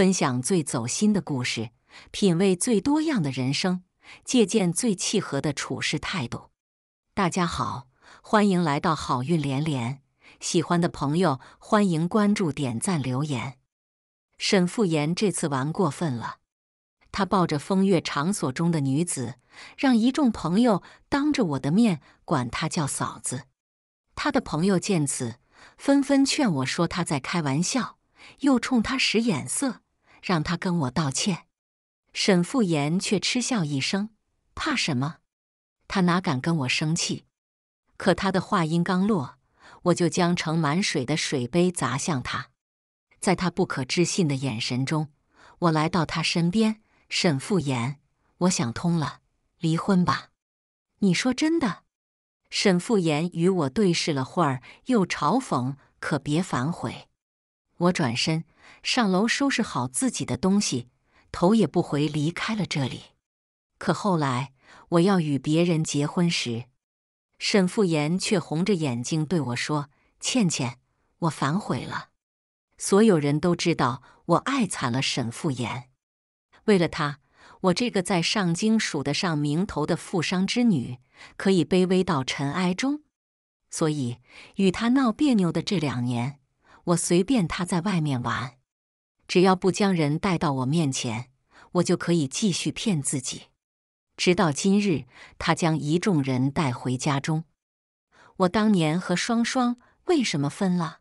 分享最走心的故事，品味最多样的人生，借鉴最契合的处事态度。大家好，欢迎来到好运连连。喜欢的朋友欢迎关注、点赞、留言。沈复言这次玩过分了，他抱着风月场所中的女子，让一众朋友当着我的面管他叫嫂子。他的朋友见此，纷纷劝我说他在开玩笑，又冲他使眼色。让他跟我道歉，沈复言却嗤笑一声：“怕什么？他哪敢跟我生气？”可他的话音刚落，我就将盛满水的水杯砸向他。在他不可置信的眼神中，我来到他身边。沈复言，我想通了，离婚吧。你说真的？沈复言与我对视了会儿，又嘲讽：“可别反悔。”我转身。上楼收拾好自己的东西，头也不回离开了这里。可后来我要与别人结婚时，沈复言却红着眼睛对我说：“倩倩，我反悔了。”所有人都知道我爱惨了沈复言。为了他，我这个在上京数得上名头的富商之女，可以卑微到尘埃中。所以与他闹别扭的这两年，我随便他在外面玩。只要不将人带到我面前，我就可以继续骗自己。直到今日，他将一众人带回家中。我当年和双双为什么分了？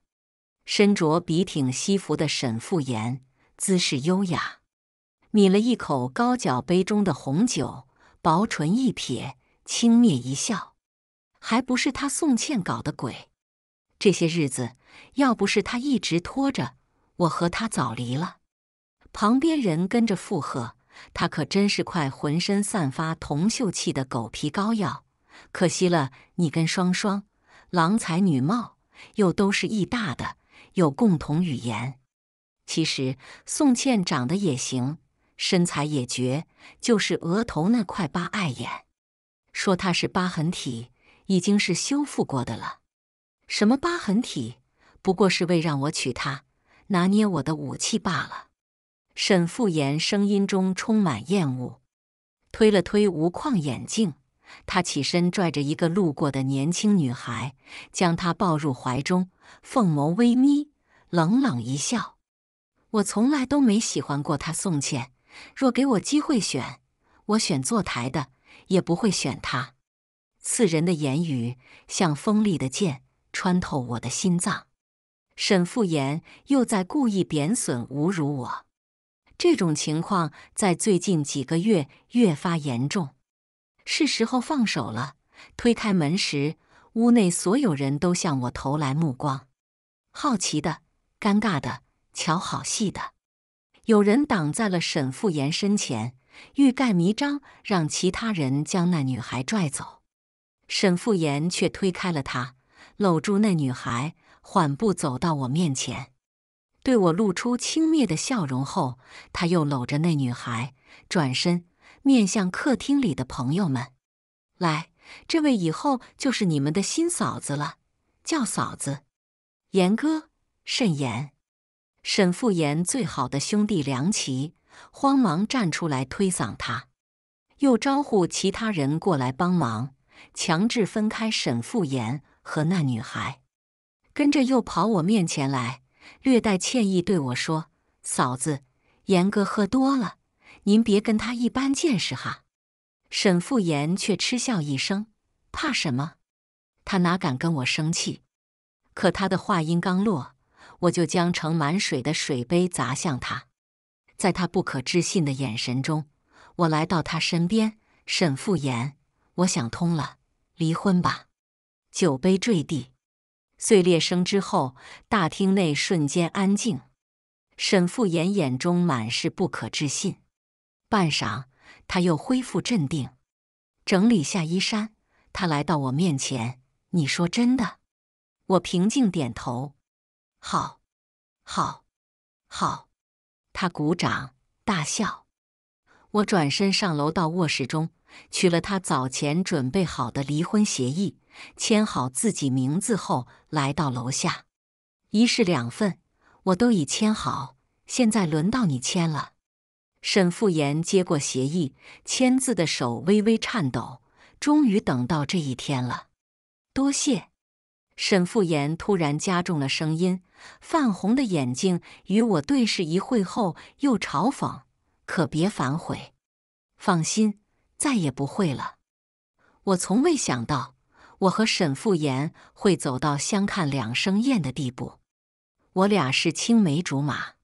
身着笔挺西服的沈复岩，姿势优雅，抿了一口高脚杯中的红酒，薄唇一撇，轻蔑一笑：“还不是他宋茜搞的鬼？这些日子，要不是他一直拖着。”我和他早离了，旁边人跟着附和。他可真是块浑身散发铜锈气的狗皮膏药，可惜了你跟双双，郎才女貌，又都是艺大的，有共同语言。其实宋茜长得也行，身材也绝，就是额头那块疤碍眼。说她是疤痕体，已经是修复过的了。什么疤痕体？不过是为让我娶她。拿捏我的武器罢了，沈复言声音中充满厌恶，推了推无框眼镜，他起身拽着一个路过的年轻女孩，将她抱入怀中，凤眸微眯，冷冷一笑：“我从来都没喜欢过他宋茜，若给我机会选，我选坐台的，也不会选他。”刺人的言语像锋利的剑，穿透我的心脏。沈复言又在故意贬损、侮辱我，这种情况在最近几个月越发严重，是时候放手了。推开门时，屋内所有人都向我投来目光，好奇的、尴尬的、瞧好戏的。有人挡在了沈复言身前，欲盖弥彰，让其他人将那女孩拽走。沈复言却推开了他，搂住那女孩。缓步走到我面前，对我露出轻蔑的笑容。后，他又搂着那女孩转身面向客厅里的朋友们：“来，这位以后就是你们的新嫂子了，叫嫂子。”严哥，慎言。沈复言最好的兄弟梁琪慌忙站出来推搡他，又招呼其他人过来帮忙，强制分开沈复言和那女孩。跟着又跑我面前来，略带歉意对我说：“嫂子，严哥喝多了，您别跟他一般见识哈。”沈复言却嗤笑一声：“怕什么？他哪敢跟我生气？”可他的话音刚落，我就将盛满水的水杯砸向他。在他不可置信的眼神中，我来到他身边：“沈复言，我想通了，离婚吧。”酒杯坠地。碎裂声之后，大厅内瞬间安静。沈复言眼中满是不可置信，半晌，他又恢复镇定，整理下衣衫，他来到我面前：“你说真的？”我平静点头：“好，好，好。”他鼓掌大笑。我转身上楼到卧室中。取了他早前准备好的离婚协议，签好自己名字后，来到楼下，一式两份，我都已签好，现在轮到你签了。沈复言接过协议，签字的手微微颤抖，终于等到这一天了。多谢。沈复言突然加重了声音，泛红的眼睛与我对视一会后，又嘲讽：“可别反悔。”放心。再也不会了。我从未想到我和沈复言会走到相看两生厌的地步。我俩是青梅竹马，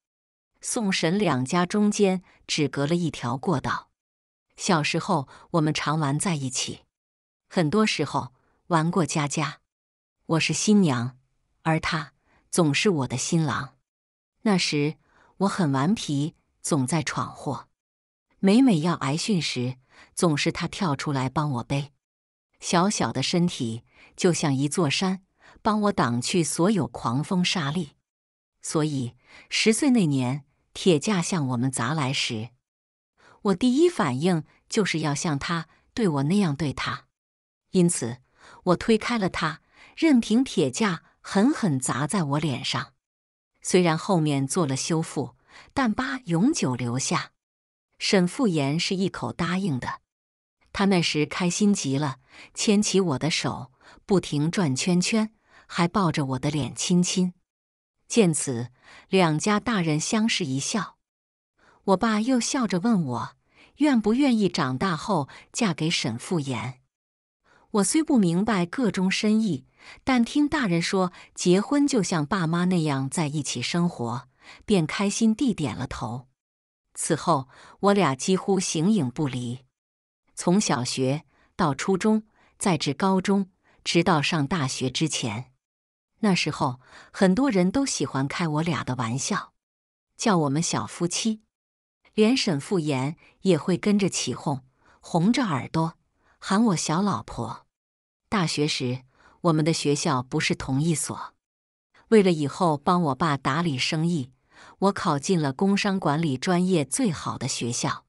宋沈两家中间只隔了一条过道。小时候我们常玩在一起，很多时候玩过家家，我是新娘，而他总是我的新郎。那时我很顽皮，总在闯祸，每每要挨训时。总是他跳出来帮我背，小小的身体就像一座山，帮我挡去所有狂风沙粒。所以十岁那年，铁架向我们砸来时，我第一反应就是要像他对我那样对他，因此我推开了他，任凭铁架狠狠砸在我脸上。虽然后面做了修复，但疤永久留下。沈复言是一口答应的，他那时开心极了，牵起我的手，不停转圈圈，还抱着我的脸亲亲。见此，两家大人相视一笑。我爸又笑着问我愿不愿意长大后嫁给沈复言。我虽不明白各中深意，但听大人说结婚就像爸妈那样在一起生活，便开心地点了头。此后，我俩几乎形影不离，从小学到初中，再至高中，直到上大学之前。那时候，很多人都喜欢开我俩的玩笑，叫我们“小夫妻”，连沈复言也会跟着起哄，红着耳朵喊我“小老婆”。大学时，我们的学校不是同一所，为了以后帮我爸打理生意。我考进了工商管理专业最好的学校，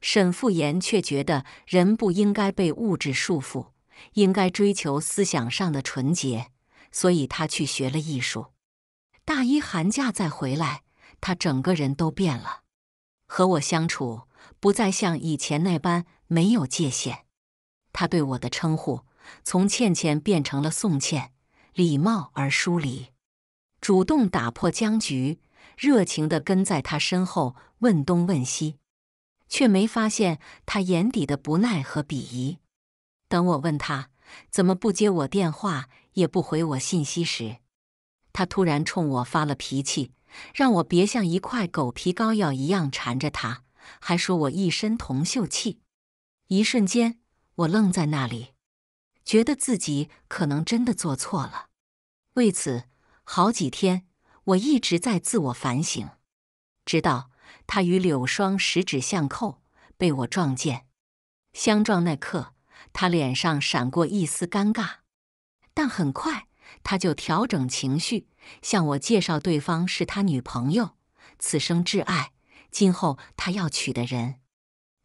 沈复言却觉得人不应该被物质束缚，应该追求思想上的纯洁，所以他去学了艺术。大一寒假再回来，他整个人都变了，和我相处不再像以前那般没有界限。他对我的称呼从倩倩变成了宋倩，礼貌而疏离，主动打破僵局。热情地跟在他身后问东问西，却没发现他眼底的不耐和鄙夷。等我问他怎么不接我电话也不回我信息时，他突然冲我发了脾气，让我别像一块狗皮膏药一样缠着他，还说我一身铜锈气。一瞬间，我愣在那里，觉得自己可能真的做错了。为此，好几天。我一直在自我反省，直到他与柳霜十指相扣，被我撞见。相撞那刻，他脸上闪过一丝尴尬，但很快他就调整情绪，向我介绍对方是他女朋友，此生挚爱，今后他要娶的人。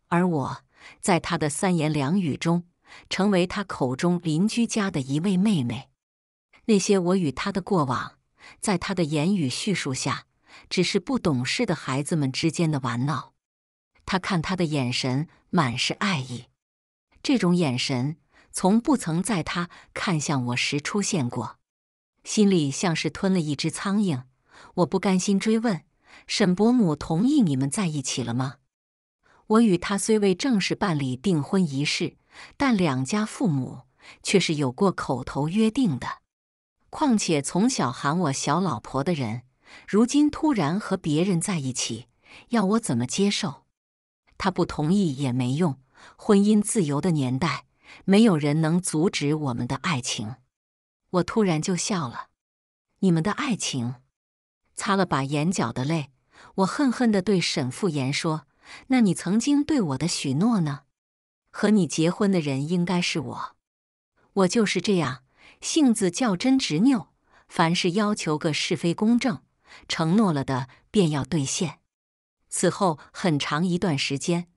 而我在他的三言两语中，成为他口中邻居家的一位妹妹。那些我与他的过往。在他的言语叙述下，只是不懂事的孩子们之间的玩闹。他看他的眼神满是爱意，这种眼神从不曾在他看向我时出现过。心里像是吞了一只苍蝇，我不甘心追问：“沈伯母同意你们在一起了吗？”我与他虽未正式办理订婚仪式，但两家父母却是有过口头约定的。况且从小喊我小老婆的人，如今突然和别人在一起，要我怎么接受？他不同意也没用。婚姻自由的年代，没有人能阻止我们的爱情。我突然就笑了。你们的爱情？擦了把眼角的泪，我恨恨的对沈复言说：“那你曾经对我的许诺呢？和你结婚的人应该是我。我就是这样。”性子较真执拗，凡事要求个是非公正，承诺了的便要兑现。此后很长一段时间，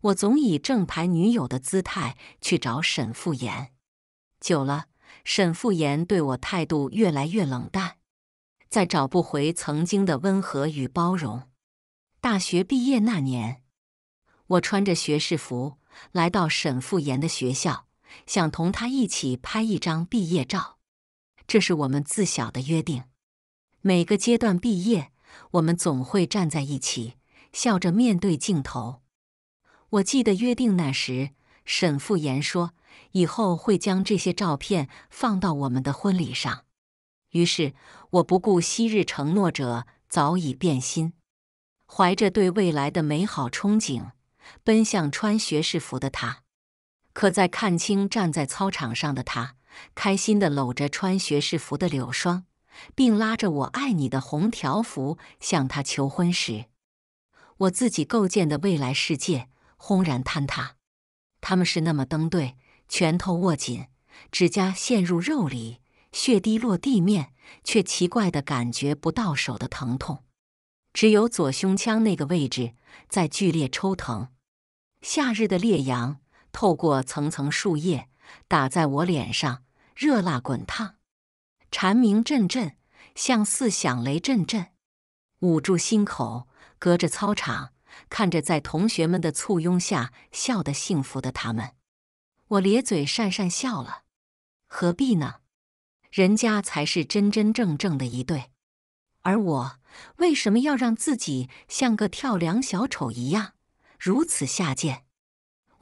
我总以正牌女友的姿态去找沈复言。久了，沈复言对我态度越来越冷淡，再找不回曾经的温和与包容。大学毕业那年，我穿着学士服来到沈复言的学校。想同他一起拍一张毕业照，这是我们自小的约定。每个阶段毕业，我们总会站在一起，笑着面对镜头。我记得约定那时，沈复言说以后会将这些照片放到我们的婚礼上。于是，我不顾昔日承诺者早已变心，怀着对未来的美好憧憬，奔向穿学士服的他。可在看清站在操场上的他，开心地搂着穿学士服的柳霜，并拉着“我爱你”的红条幅向他求婚时，我自己构建的未来世界轰然坍塌。他们是那么登对，拳头握紧，指甲陷入肉里，血滴落地面，却奇怪的感觉不到手的疼痛，只有左胸腔那个位置在剧烈抽疼。夏日的烈阳。透过层层树叶打在我脸上，热辣滚烫。蝉鸣阵阵，像似响雷阵阵。捂住心口，隔着操场，看着在同学们的簇拥下笑得幸福的他们，我咧嘴讪讪笑了。何必呢？人家才是真真正正的一对，而我为什么要让自己像个跳梁小丑一样，如此下贱？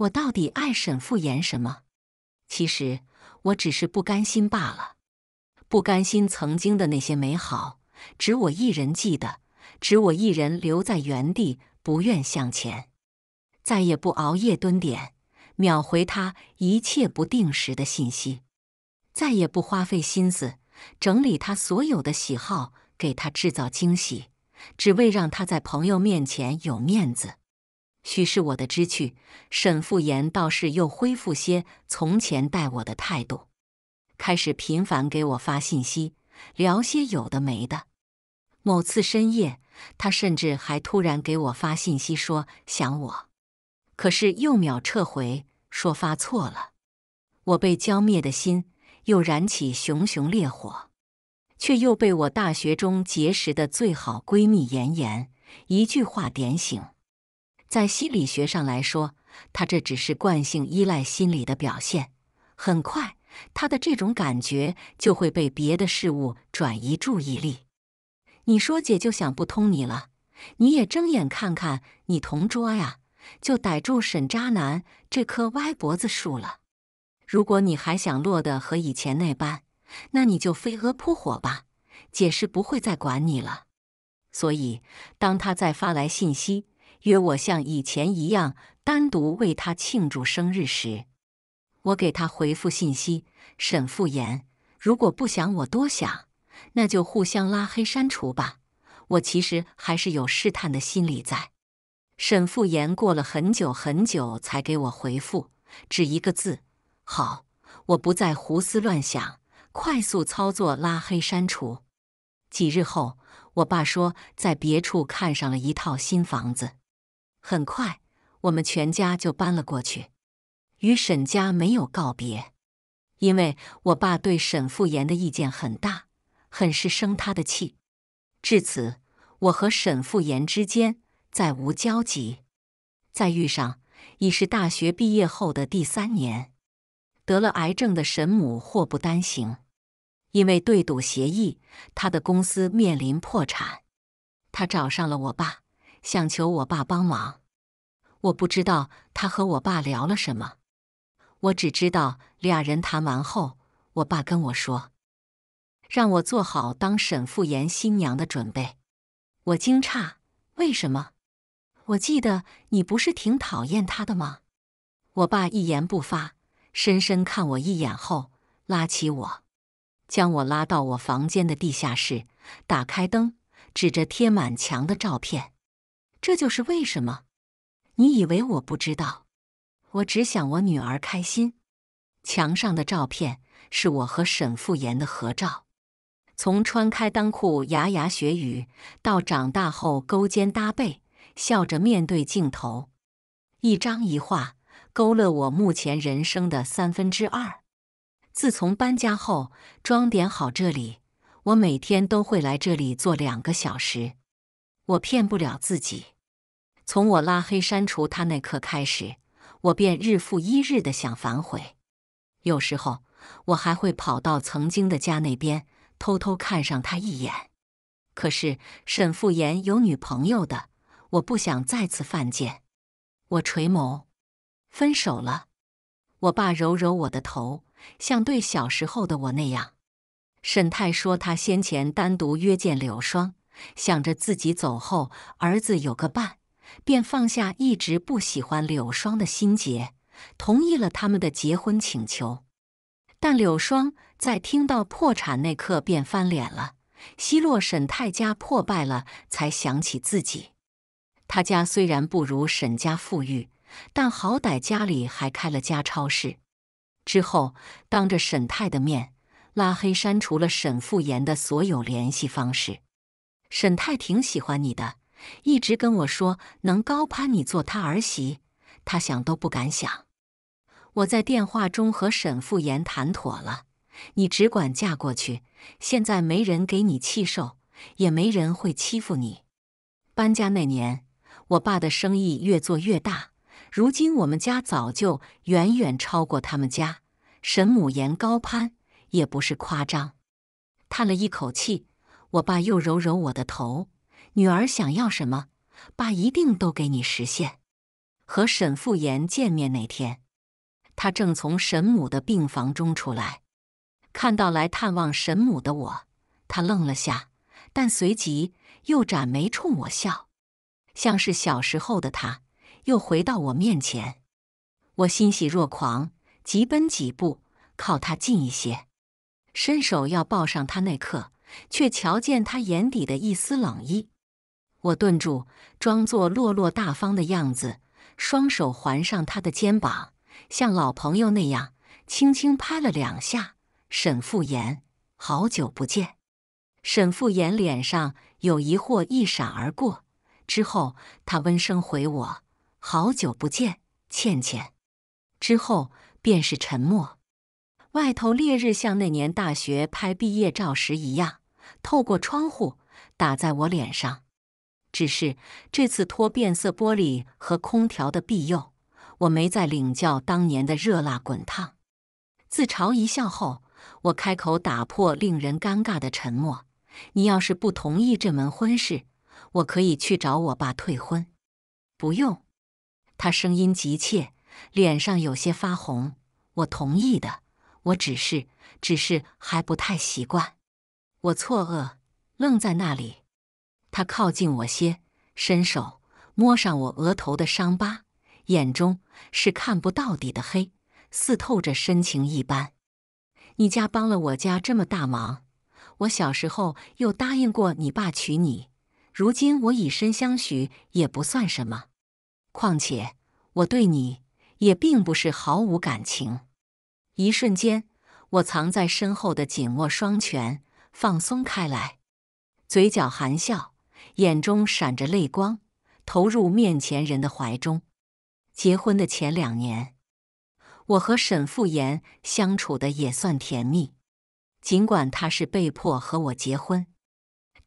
我到底爱沈复言什么？其实我只是不甘心罢了，不甘心曾经的那些美好，只我一人记得，只我一人留在原地，不愿向前。再也不熬夜蹲点，秒回他一切不定时的信息；再也不花费心思整理他所有的喜好，给他制造惊喜，只为让他在朋友面前有面子。许是我的知趣，沈复言倒是又恢复些从前待我的态度，开始频繁给我发信息，聊些有的没的。某次深夜，他甚至还突然给我发信息说想我，可是又秒撤回，说发错了。我被浇灭的心又燃起熊熊烈火，却又被我大学中结识的最好闺蜜妍妍一句话点醒。在心理学上来说，他这只是惯性依赖心理的表现。很快，他的这种感觉就会被别的事物转移注意力。你说姐就想不通你了，你也睁眼看看你同桌呀，就逮住沈渣男这棵歪脖子树了。如果你还想落得和以前那般，那你就飞蛾扑火吧，姐是不会再管你了。所以，当他再发来信息。约我像以前一样单独为他庆祝生日时，我给他回复信息：“沈复言，如果不想我多想，那就互相拉黑删除吧。”我其实还是有试探的心理在。沈复言过了很久很久才给我回复，只一个字：“好。”我不再胡思乱想，快速操作拉黑删除。几日后，我爸说在别处看上了一套新房子。很快，我们全家就搬了过去，与沈家没有告别，因为我爸对沈复言的意见很大，很是生他的气。至此，我和沈复言之间再无交集。再遇上已是大学毕业后的第三年，得了癌症的沈母祸不单行，因为对赌协议，他的公司面临破产，他找上了我爸。想求我爸帮忙，我不知道他和我爸聊了什么，我只知道俩人谈完后，我爸跟我说，让我做好当沈复言新娘的准备。我惊诧，为什么？我记得你不是挺讨厌他的吗？我爸一言不发，深深看我一眼后，拉起我，将我拉到我房间的地下室，打开灯，指着贴满墙的照片。这就是为什么，你以为我不知道？我只想我女儿开心。墙上的照片是我和沈复言的合照，从穿开裆裤牙牙学语，到长大后勾肩搭背，笑着面对镜头，一张一画勾勒我目前人生的三分之二。自从搬家后，装点好这里，我每天都会来这里坐两个小时。我骗不了自己。从我拉黑删除他那刻开始，我便日复一日的想反悔。有时候，我还会跑到曾经的家那边，偷偷看上他一眼。可是沈复言有女朋友的，我不想再次犯贱。我垂眸，分手了。我爸揉揉我的头，像对小时候的我那样。沈太说，他先前单独约见柳霜，想着自己走后，儿子有个伴。便放下一直不喜欢柳霜的心结，同意了他们的结婚请求。但柳霜在听到破产那刻便翻脸了，奚落沈泰家破败了才想起自己。他家虽然不如沈家富裕，但好歹家里还开了家超市。之后，当着沈泰的面，拉黑删除了沈复言的所有联系方式。沈泰挺喜欢你的。一直跟我说能高攀你做他儿媳，他想都不敢想。我在电话中和沈父言谈妥了，你只管嫁过去。现在没人给你气受，也没人会欺负你。搬家那年，我爸的生意越做越大，如今我们家早就远远超过他们家。沈母言高攀也不是夸张。叹了一口气，我爸又揉揉我的头。女儿想要什么，爸一定都给你实现。和沈复言见面那天，他正从沈母的病房中出来，看到来探望沈母的我，他愣了下，但随即又展眉冲我笑，像是小时候的他，又回到我面前。我欣喜若狂，急奔几步，靠他近一些，伸手要抱上他，那刻却瞧见他眼底的一丝冷意。我顿住，装作落落大方的样子，双手环上他的肩膀，像老朋友那样轻轻拍了两下。沈复言，好久不见。沈复言脸上有疑惑一闪而过，之后他温声回我：“好久不见，倩倩。”之后便是沉默。外头烈日像那年大学拍毕业照时一样，透过窗户打在我脸上。只是这次脱变色玻璃和空调的庇佑，我没再领教当年的热辣滚烫。自嘲一笑后，我开口打破令人尴尬的沉默：“你要是不同意这门婚事，我可以去找我爸退婚。”“不用。”他声音急切，脸上有些发红。“我同意的，我只是，只是还不太习惯。”我错愕，愣在那里。他靠近我些，伸手摸上我额头的伤疤，眼中是看不到底的黑，似透着深情一般。你家帮了我家这么大忙，我小时候又答应过你爸娶你，如今我以身相许也不算什么。况且我对你也并不是毫无感情。一瞬间，我藏在身后的紧握双拳放松开来，嘴角含笑。眼中闪着泪光，投入面前人的怀中。结婚的前两年，我和沈复言相处的也算甜蜜。尽管他是被迫和我结婚，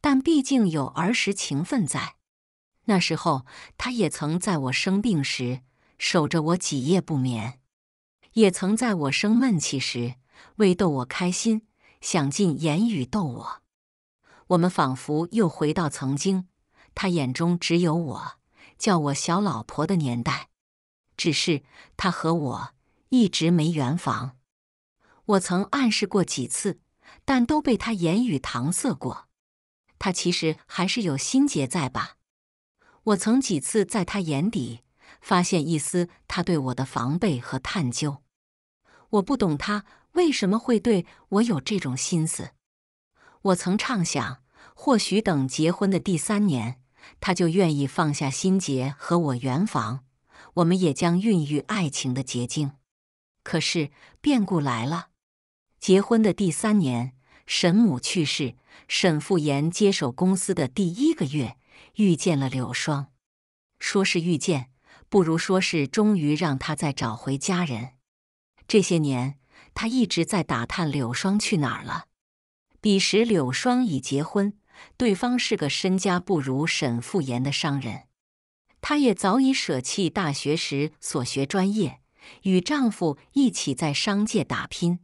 但毕竟有儿时情分在。那时候，他也曾在我生病时守着我几夜不眠，也曾在我生闷气时为逗我开心，想尽言语逗我。我们仿佛又回到曾经，他眼中只有我，叫我小老婆的年代。只是他和我一直没圆房，我曾暗示过几次，但都被他言语搪塞过。他其实还是有心结在吧？我曾几次在他眼底发现一丝他对我的防备和探究，我不懂他为什么会对我有这种心思。我曾畅想，或许等结婚的第三年，他就愿意放下心结和我圆房，我们也将孕育爱情的结晶。可是变故来了，结婚的第三年，沈母去世，沈傅言接手公司的第一个月，遇见了柳霜。说是遇见，不如说是终于让他再找回家人。这些年，他一直在打探柳霜去哪儿了。彼时，柳霜已结婚，对方是个身家不如沈复言的商人。她也早已舍弃大学时所学专业，与丈夫一起在商界打拼。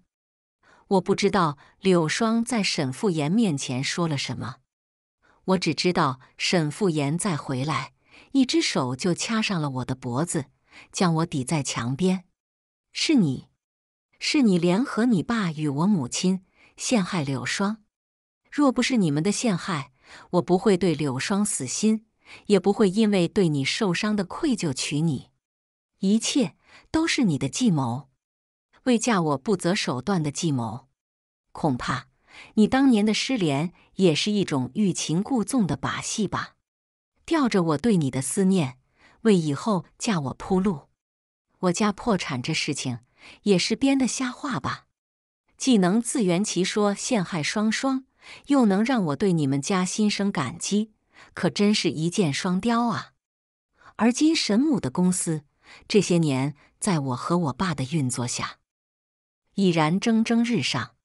我不知道柳霜在沈复言面前说了什么，我只知道沈复言再回来，一只手就掐上了我的脖子，将我抵在墙边：“是你，是你联合你爸与我母亲。”陷害柳霜，若不是你们的陷害，我不会对柳霜死心，也不会因为对你受伤的愧疚娶你。一切都是你的计谋，为嫁我不择手段的计谋。恐怕你当年的失联也是一种欲擒故纵的把戏吧，吊着我对你的思念，为以后嫁我铺路。我家破产这事情也是编的瞎话吧。既能自圆其说陷害双双，又能让我对你们家心生感激，可真是一箭双雕啊！而今沈母的公司这些年在我和我爸的运作下，已然蒸蒸日上。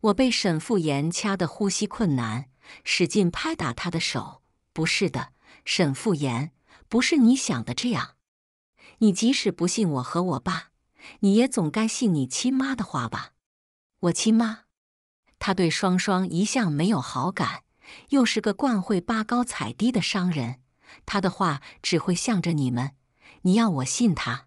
我被沈复言掐得呼吸困难，使劲拍打他的手：“不是的，沈复言，不是你想的这样。你即使不信我和我爸，你也总该信你亲妈的话吧？”我亲妈，她对双双一向没有好感，又是个惯会拔高踩低的商人，她的话只会向着你们。你要我信他？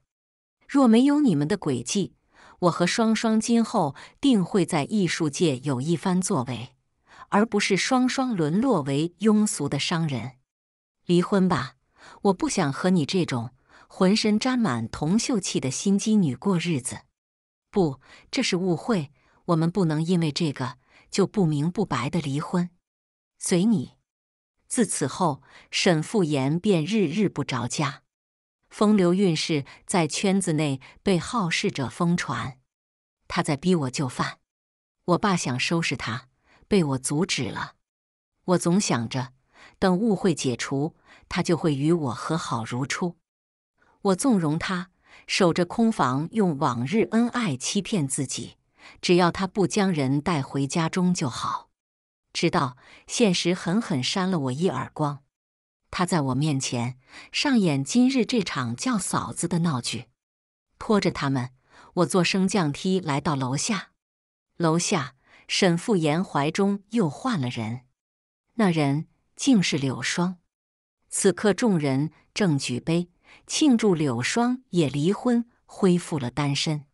若没有你们的诡计，我和双双今后定会在艺术界有一番作为，而不是双双沦落为庸俗的商人。离婚吧，我不想和你这种浑身沾满铜锈气的心机女过日子。不，这是误会。我们不能因为这个就不明不白的离婚。随你。自此后，沈复言便日日不着家，风流韵事在圈子内被好事者疯传。他在逼我就范，我爸想收拾他，被我阻止了。我总想着，等误会解除，他就会与我和好如初。我纵容他，守着空房，用往日恩爱欺骗自己。只要他不将人带回家中就好。直到现实狠狠扇了我一耳光，他在我面前上演今日这场叫嫂子的闹剧。拖着他们，我坐升降梯来到楼下。楼下，沈复言怀中又换了人，那人竟是柳霜。此刻，众人正举杯庆祝柳霜也离婚，恢复了单身。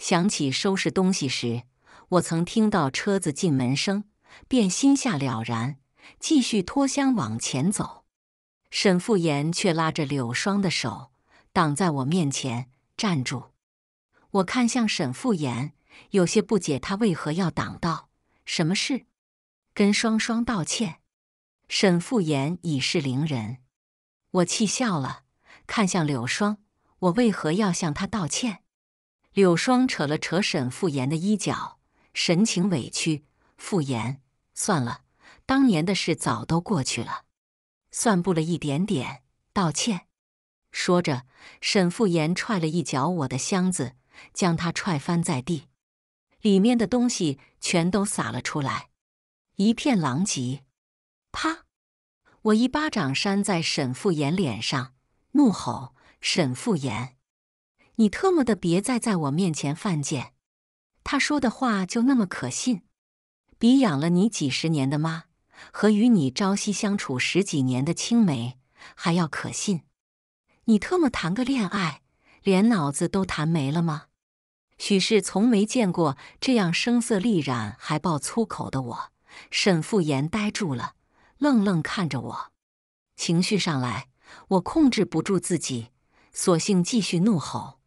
想起收拾东西时，我曾听到车子进门声，便心下了然，继续拖箱往前走。沈复言却拉着柳霜的手，挡在我面前，站住。我看向沈复言，有些不解，他为何要挡道？什么事？跟双双道歉。沈复言已是凌人，我气笑了，看向柳霜，我为何要向他道歉？柳霜扯了扯沈复言的衣角，神情委屈。复言，算了，当年的事早都过去了，算不了一点点。道歉。说着，沈复言踹了一脚我的箱子，将它踹翻在地，里面的东西全都洒了出来，一片狼藉。啪！我一巴掌扇在沈复言脸上，怒吼：“沈复言！”你特么的别再在我面前犯贱！他说的话就那么可信？比养了你几十年的妈和与你朝夕相处十几年的青梅还要可信？你特么谈个恋爱，连脑子都谈没了吗？许是从没见过这样声色利染还爆粗口的我，沈复言呆住了，愣愣看着我。情绪上来，我控制不住自己，索性继续怒吼。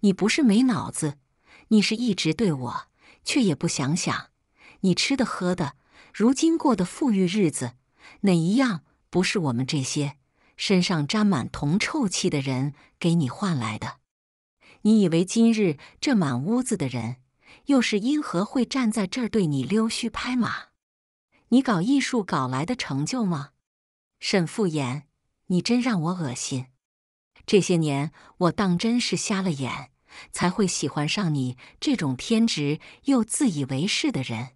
你不是没脑子，你是一直对我，却也不想想，你吃的喝的，如今过的富裕日子，哪一样不是我们这些身上沾满铜臭气的人给你换来的？你以为今日这满屋子的人，又是因何会站在这儿对你溜须拍马？你搞艺术搞来的成就吗？沈复言，你真让我恶心。这些年，我当真是瞎了眼，才会喜欢上你这种偏执又自以为是的人。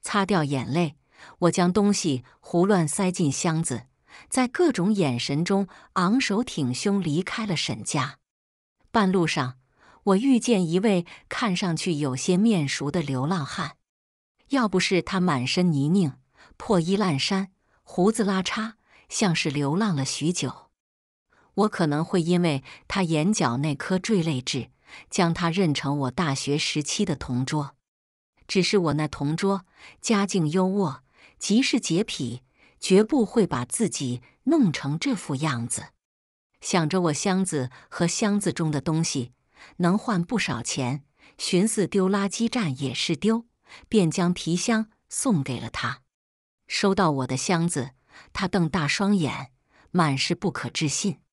擦掉眼泪，我将东西胡乱塞进箱子，在各种眼神中昂首挺胸离开了沈家。半路上，我遇见一位看上去有些面熟的流浪汉，要不是他满身泥泞、破衣烂衫、胡子拉碴，像是流浪了许久。我可能会因为他眼角那颗坠泪痣，将他认成我大学时期的同桌。只是我那同桌家境优渥，即是洁癖，绝不会把自己弄成这副样子。想着我箱子和箱子中的东西能换不少钱，寻思丢垃圾站也是丢，便将皮箱送给了他。收到我的箱子，他瞪大双眼，满是不可置信。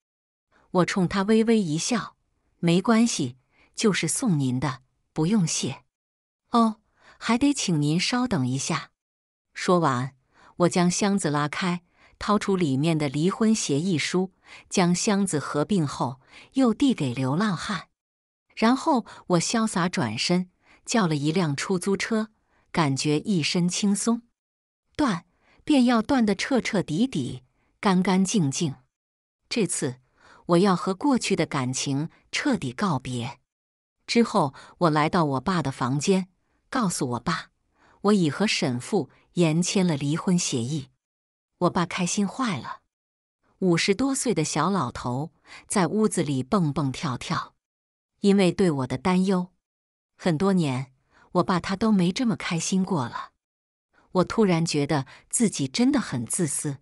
我冲他微微一笑，没关系，就是送您的，不用谢。哦，还得请您稍等一下。说完，我将箱子拉开，掏出里面的离婚协议书，将箱子合并后，又递给流浪汉。然后我潇洒转身，叫了一辆出租车，感觉一身轻松。断，便要断得彻彻底底、干干净净。这次。我要和过去的感情彻底告别。之后，我来到我爸的房间，告诉我爸，我已和沈父延签了离婚协议。我爸开心坏了，五十多岁的小老头在屋子里蹦蹦跳跳，因为对我的担忧，很多年我爸他都没这么开心过了。我突然觉得自己真的很自私，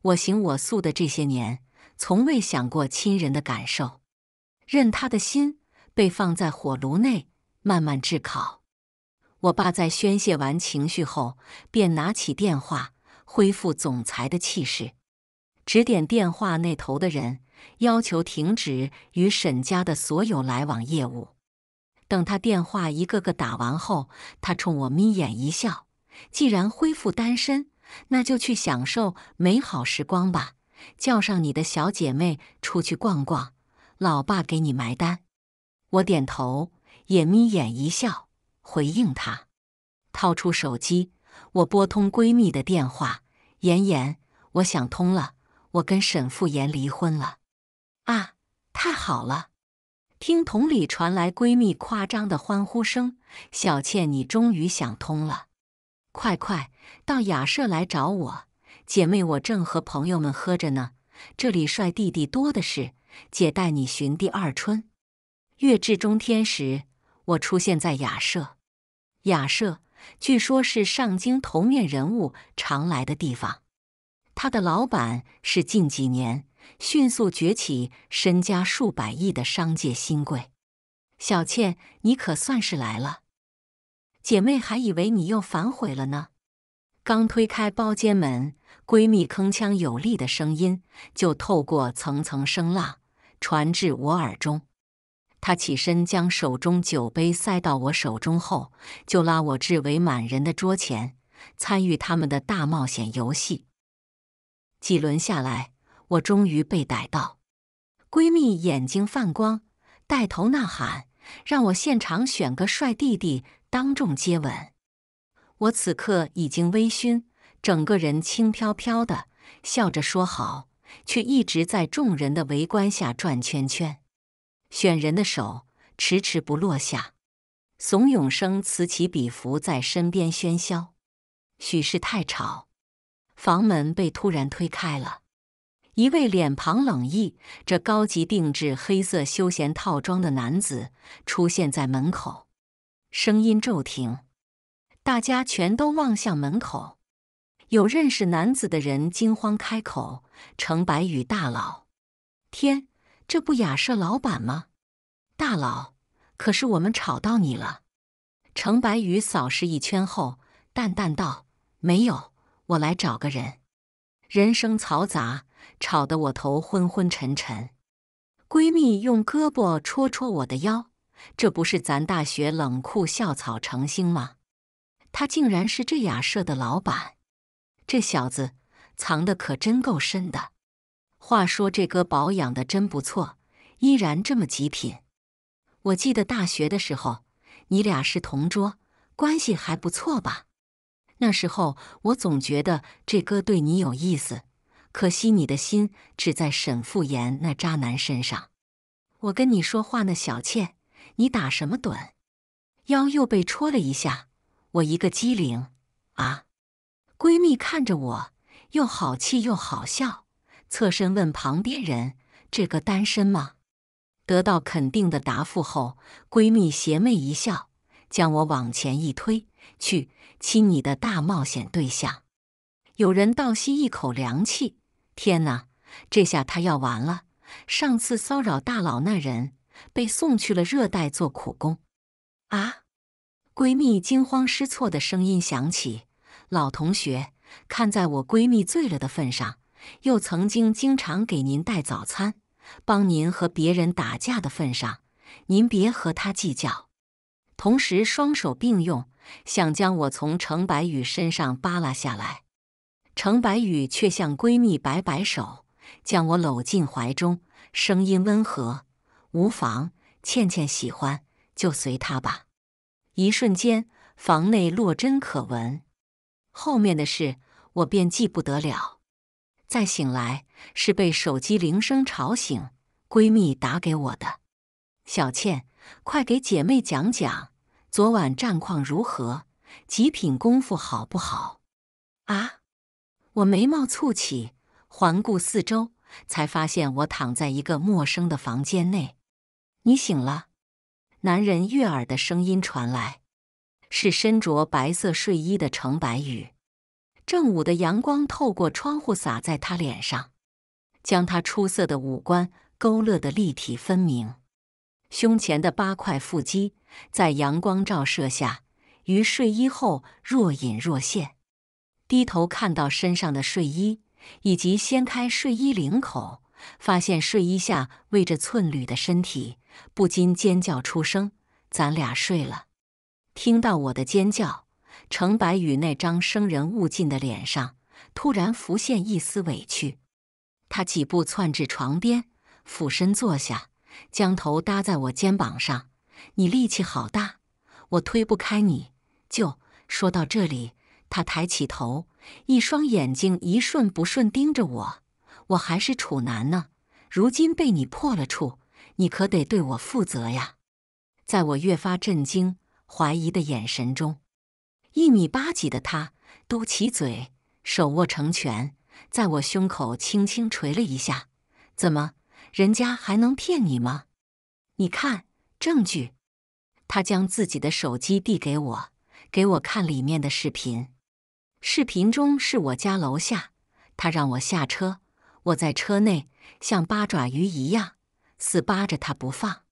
我行我素的这些年。从未想过亲人的感受，任他的心被放在火炉内慢慢炙烤。我爸在宣泄完情绪后，便拿起电话，恢复总裁的气势，指点电话那头的人，要求停止与沈家的所有来往业务。等他电话一个个打完后，他冲我眯眼一笑：“既然恢复单身，那就去享受美好时光吧。”叫上你的小姐妹出去逛逛，老爸给你埋单。我点头，也眯眼一笑，回应他。掏出手机，我拨通闺蜜的电话。妍妍，我想通了，我跟沈复言离婚了。啊，太好了！听筒里传来闺蜜夸张的欢呼声：“小倩，你终于想通了！快快到雅舍来找我。”姐妹，我正和朋友们喝着呢，这里帅弟弟多的是，姐带你寻第二春。月至中天时，我出现在雅舍。雅舍据说是上京头面人物常来的地方，他的老板是近几年迅速崛起、身家数百亿的商界新贵。小倩，你可算是来了，姐妹还以为你又反悔了呢。刚推开包间门。闺蜜铿锵有力的声音就透过层层声浪传至我耳中。她起身将手中酒杯塞到我手中后，就拉我至围满人的桌前，参与他们的大冒险游戏。几轮下来，我终于被逮到。闺蜜眼睛泛光，带头呐喊，让我现场选个帅弟弟当众接吻。我此刻已经微醺。整个人轻飘飘的，笑着说：“好。”却一直在众人的围观下转圈圈，选人的手迟迟不落下，怂恿声此起彼伏在身边喧嚣。许是太吵，房门被突然推开了一位脸庞冷意、这高级定制黑色休闲套装的男子出现在门口，声音骤停，大家全都望向门口。有认识男子的人惊慌开口：“程白羽大佬，天，这不雅舍老板吗？大佬，可是我们吵到你了。”程白羽扫视一圈后，淡淡道：“没有，我来找个人。”人声嘈杂，吵得我头昏昏沉沉。闺蜜用胳膊戳戳我的腰：“这不是咱大学冷酷校草程星吗？他竟然是这雅舍的老板。”这小子藏的可真够深的。话说这哥保养的真不错，依然这么极品。我记得大学的时候你俩是同桌，关系还不错吧？那时候我总觉得这哥对你有意思，可惜你的心只在沈复言那渣男身上。我跟你说话呢，小倩，你打什么盹？腰又被戳了一下，我一个机灵啊！闺蜜看着我，又好气又好笑，侧身问旁边人：“这个单身吗？”得到肯定的答复后，闺蜜邪魅一笑，将我往前一推：“去亲你的大冒险对象！”有人倒吸一口凉气：“天哪，这下他要完了！”上次骚扰大佬那人被送去了热带做苦工。啊！闺蜜惊慌失措的声音响起。老同学，看在我闺蜜醉了的份上，又曾经经常给您带早餐，帮您和别人打架的份上，您别和他计较。同时，双手并用，想将我从程白羽身上扒拉下来。程白羽却向闺蜜摆摆手，将我搂进怀中，声音温和：“无妨，倩倩喜欢就随她吧。”一瞬间，房内落针可闻。后面的事我便记不得了。再醒来是被手机铃声吵醒，闺蜜打给我的。小倩，快给姐妹讲讲昨晚战况如何？极品功夫好不好？啊！我眉毛蹙起，环顾四周，才发现我躺在一个陌生的房间内。你醒了，男人悦耳的声音传来。是身着白色睡衣的程白羽，正午的阳光透过窗户洒在他脸上，将他出色的五官勾勒得立体分明。胸前的八块腹肌在阳光照射下，于睡衣后若隐若现。低头看到身上的睡衣，以及掀开睡衣领口，发现睡衣下偎着寸缕的身体，不禁尖叫出声：“咱俩睡了。”听到我的尖叫，程白羽那张生人勿近的脸上突然浮现一丝委屈。他几步窜至床边，俯身坐下，将头搭在我肩膀上：“你力气好大，我推不开你。”就说到这里，他抬起头，一双眼睛一瞬不瞬盯着我：“我还是处男呢，如今被你破了处，你可得对我负责呀！”在我越发震惊。怀疑的眼神中，一米八几的他嘟起嘴，手握成拳，在我胸口轻轻捶了一下：“怎么，人家还能骗你吗？”你看证据。他将自己的手机递给我，给我看里面的视频。视频中是我家楼下，他让我下车，我在车内像八爪鱼一样死扒着他不放。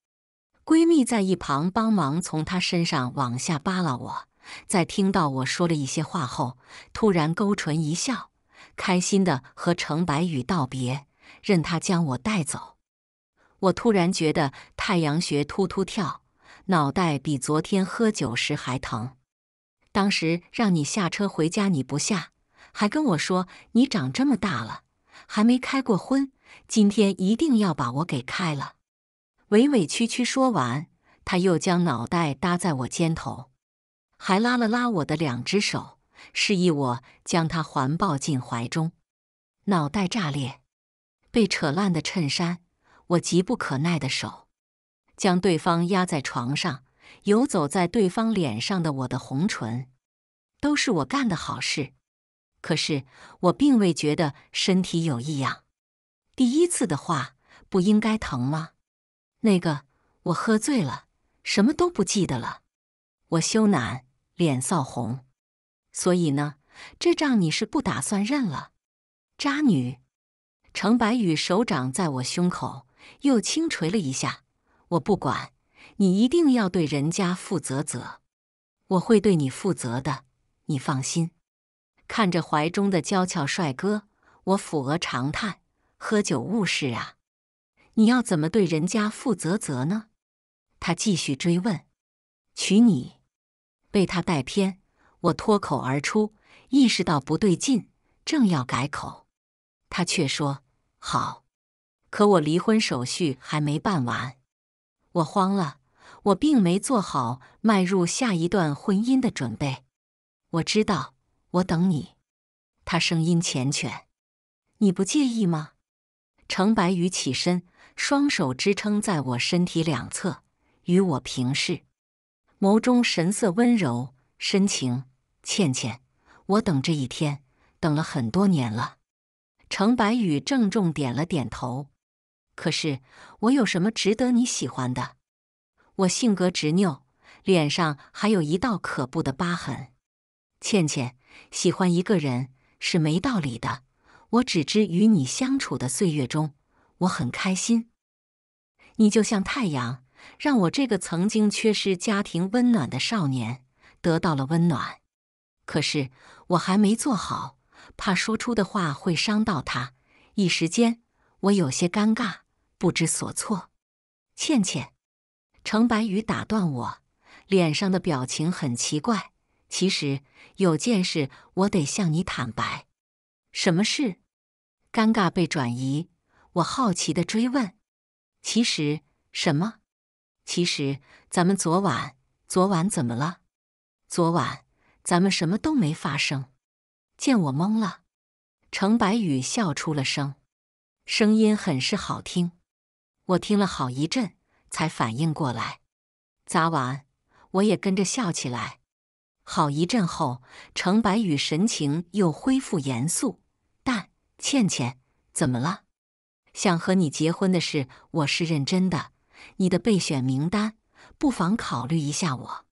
闺蜜在一旁帮忙从她身上往下扒拉我，在听到我说了一些话后，突然勾唇一笑，开心地和程白羽道别，任他将我带走。我突然觉得太阳穴突突跳，脑袋比昨天喝酒时还疼。当时让你下车回家，你不下，还跟我说你长这么大了，还没开过婚，今天一定要把我给开了。委委屈屈说完，他又将脑袋搭在我肩头，还拉了拉我的两只手，示意我将他环抱进怀中。脑袋炸裂，被扯烂的衬衫，我急不可耐的手，将对方压在床上，游走在对方脸上的我的红唇，都是我干的好事。可是我并未觉得身体有异样。第一次的话不应该疼吗？那个，我喝醉了，什么都不记得了。我羞赧，脸臊红。所以呢，这账你是不打算认了？渣女，程白羽手掌在我胸口又轻捶了一下。我不管，你一定要对人家负责责。我会对你负责的，你放心。看着怀中的娇俏帅哥，我抚额长叹：喝酒误事啊。你要怎么对人家负责责呢？他继续追问。娶你，被他带偏，我脱口而出，意识到不对劲，正要改口，他却说好。可我离婚手续还没办完，我慌了。我并没做好迈入下一段婚姻的准备。我知道，我等你。他声音缱绻，你不介意吗？程白羽起身。双手支撑在我身体两侧，与我平视，眸中神色温柔深情。倩倩，我等这一天，等了很多年了。程白羽郑重点了点头。可是，我有什么值得你喜欢的？我性格执拗，脸上还有一道可怖的疤痕。倩倩，喜欢一个人是没道理的。我只知与你相处的岁月中。我很开心，你就像太阳，让我这个曾经缺失家庭温暖的少年得到了温暖。可是我还没做好，怕说出的话会伤到他，一时间我有些尴尬，不知所措。倩倩，程白羽打断我，脸上的表情很奇怪。其实有件事我得向你坦白，什么事？尴尬被转移。我好奇的追问：“其实什么？其实咱们昨晚昨晚怎么了？昨晚咱们什么都没发生。”见我懵了，程白羽笑出了声，声音很是好听。我听了好一阵才反应过来。砸完，我也跟着笑起来。好一阵后，程白羽神情又恢复严肃。但倩倩怎么了？想和你结婚的事，我是认真的。你的备选名单，不妨考虑一下我。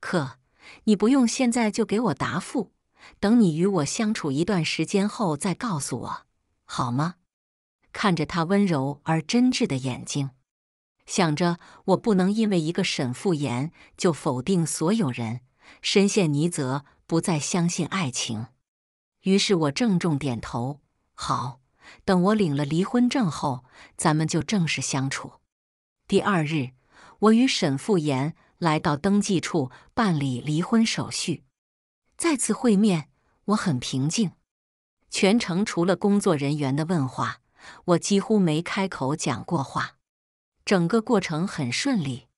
可你不用现在就给我答复，等你与我相处一段时间后再告诉我，好吗？看着他温柔而真挚的眼睛，想着我不能因为一个沈复言就否定所有人，深陷泥泽，不再相信爱情。于是我郑重点头，好。等我领了离婚证后，咱们就正式相处。第二日，我与沈复言来到登记处办理离婚手续。再次会面，我很平静。全程除了工作人员的问话，我几乎没开口讲过话。整个过程很顺利，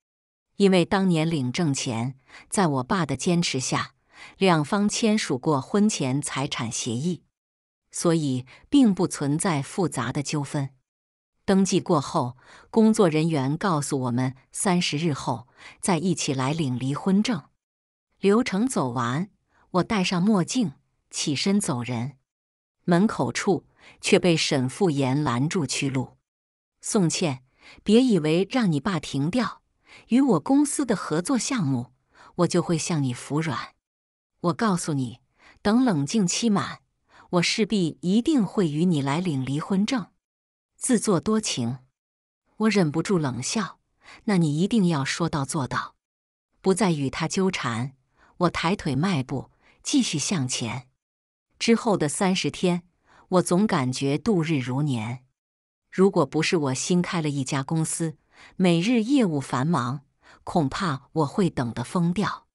因为当年领证前，在我爸的坚持下，两方签署过婚前财产协议。所以并不存在复杂的纠纷。登记过后，工作人员告诉我们，三十日后再一起来领离婚证。流程走完，我戴上墨镜，起身走人。门口处却被沈复言拦住去路：“宋茜，别以为让你爸停掉与我公司的合作项目，我就会向你服软。我告诉你，等冷静期满。”我势必一定会与你来领离婚证。自作多情，我忍不住冷笑。那你一定要说到做到，不再与他纠缠。我抬腿迈步，继续向前。之后的三十天，我总感觉度日如年。如果不是我新开了一家公司，每日业务繁忙，恐怕我会等得疯掉。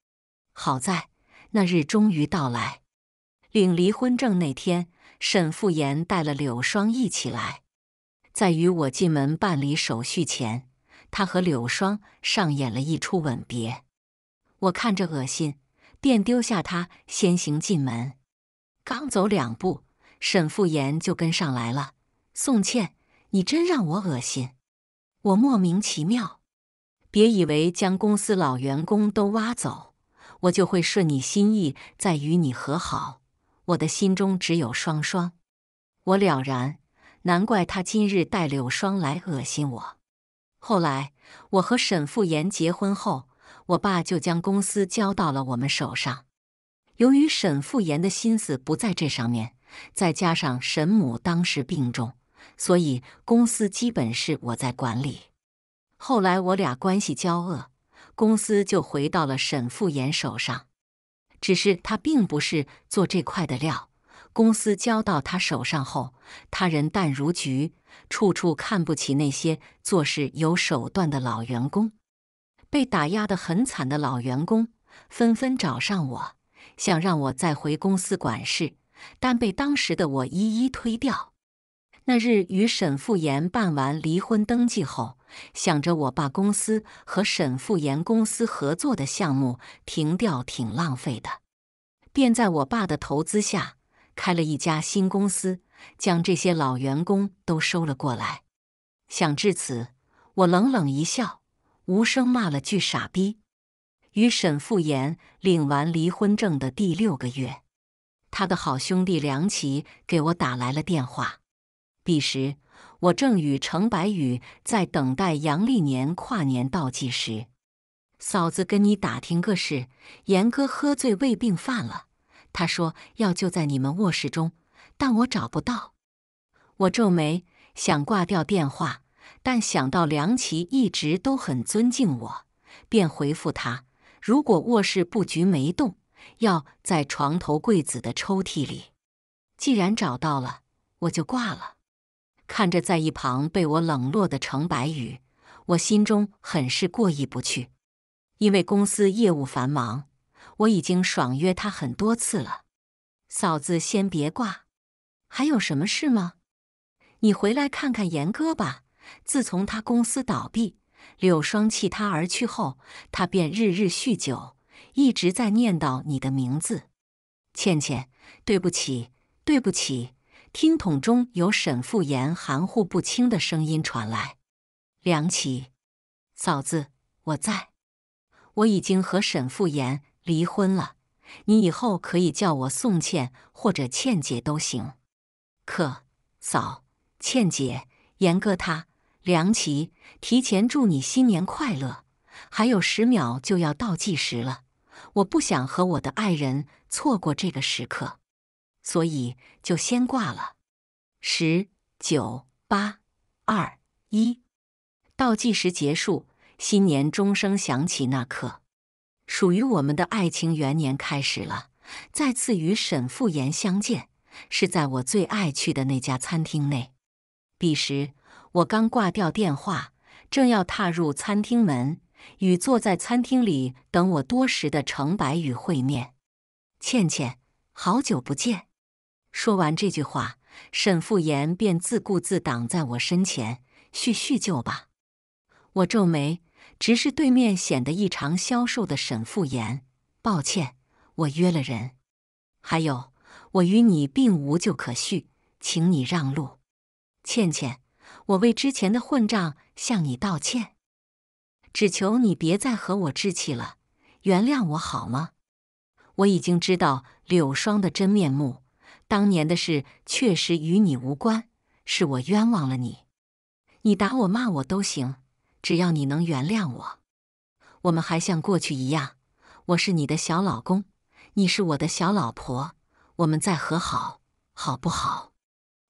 好在那日终于到来。领离婚证那天，沈复言带了柳霜一起来。在与我进门办理手续前，他和柳霜上演了一出吻别。我看着恶心，便丢下他先行进门。刚走两步，沈复言就跟上来了。宋茜，你真让我恶心！我莫名其妙。别以为将公司老员工都挖走，我就会顺你心意再与你和好。我的心中只有双双，我了然，难怪他今日带柳霜来恶心我。后来我和沈复言结婚后，我爸就将公司交到了我们手上。由于沈复言的心思不在这上面，再加上沈母当时病重，所以公司基本是我在管理。后来我俩关系交恶，公司就回到了沈复言手上。只是他并不是做这块的料，公司交到他手上后，他人淡如菊，处处看不起那些做事有手段的老员工，被打压得很惨的老员工纷纷找上我，想让我再回公司管事，但被当时的我一一推掉。那日与沈复言办完离婚登记后。想着我爸公司和沈富言公司合作的项目停掉挺浪费的，便在我爸的投资下开了一家新公司，将这些老员工都收了过来。想至此，我冷冷一笑，无声骂了句“傻逼”。与沈富言领完离婚证的第六个月，他的好兄弟梁琦给我打来了电话。彼时。我正与程白羽在等待阳历年跨年倒计时，嫂子跟你打听个事：严哥喝醉胃病犯了，他说药就在你们卧室中，但我找不到。我皱眉想挂掉电话，但想到梁琪一直都很尊敬我，便回复他：如果卧室布局没动，药在床头柜子的抽屉里。既然找到了，我就挂了。看着在一旁被我冷落的程白羽，我心中很是过意不去。因为公司业务繁忙，我已经爽约他很多次了。嫂子，先别挂，还有什么事吗？你回来看看严哥吧。自从他公司倒闭，柳霜弃他而去后，他便日日酗酒，一直在念叨你的名字。倩倩，对不起，对不起。听筒中有沈复言含糊不清的声音传来：“梁琪，嫂子，我在，我已经和沈复言离婚了，你以后可以叫我宋倩或者倩姐都行。可嫂，倩姐，严哥，他，梁琪，提前祝你新年快乐。还有十秒就要倒计时了，我不想和我的爱人错过这个时刻。”所以就先挂了。十九八二一，倒计时结束，新年钟声响起那刻，属于我们的爱情元年开始了。再次与沈复言相见，是在我最爱去的那家餐厅内。彼时我刚挂掉电话，正要踏入餐厅门，与坐在餐厅里等我多时的程白羽会面。倩倩，好久不见。说完这句话，沈复言便自顾自挡在我身前，叙叙旧吧。我皱眉，直视对面显得异常消瘦的沈复言。抱歉，我约了人。还有，我与你并无旧可叙，请你让路。倩倩，我为之前的混账向你道歉，只求你别再和我置气了，原谅我好吗？我已经知道柳霜的真面目。当年的事确实与你无关，是我冤枉了你。你打我骂我都行，只要你能原谅我。我们还像过去一样，我是你的小老公，你是我的小老婆，我们再和好，好不好？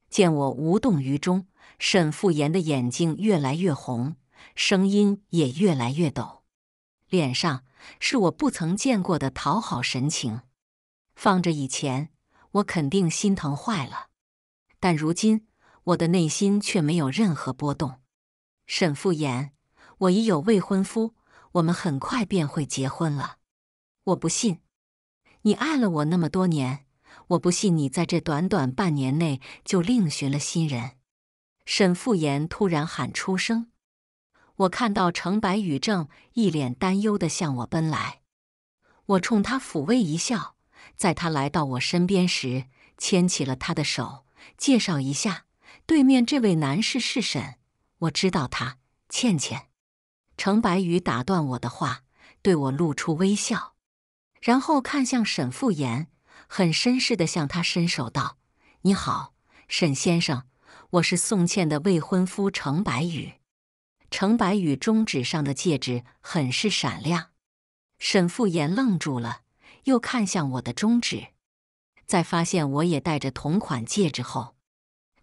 见我无动于衷，沈复言的眼睛越来越红，声音也越来越抖，脸上是我不曾见过的讨好神情。放着以前。我肯定心疼坏了，但如今我的内心却没有任何波动。沈复言，我已有未婚夫，我们很快便会结婚了。我不信，你爱了我那么多年，我不信你在这短短半年内就另寻了新人。沈复言突然喊出声，我看到程白宇正一脸担忧地向我奔来，我冲他抚慰一笑。在他来到我身边时，牵起了他的手。介绍一下，对面这位男士是沈，我知道他。倩倩，程白羽打断我的话，对我露出微笑，然后看向沈复言，很绅士的向他伸手道：“你好，沈先生，我是宋茜的未婚夫程白羽。”程白羽中指上的戒指很是闪亮，沈复言愣住了。又看向我的中指，在发现我也戴着同款戒指后，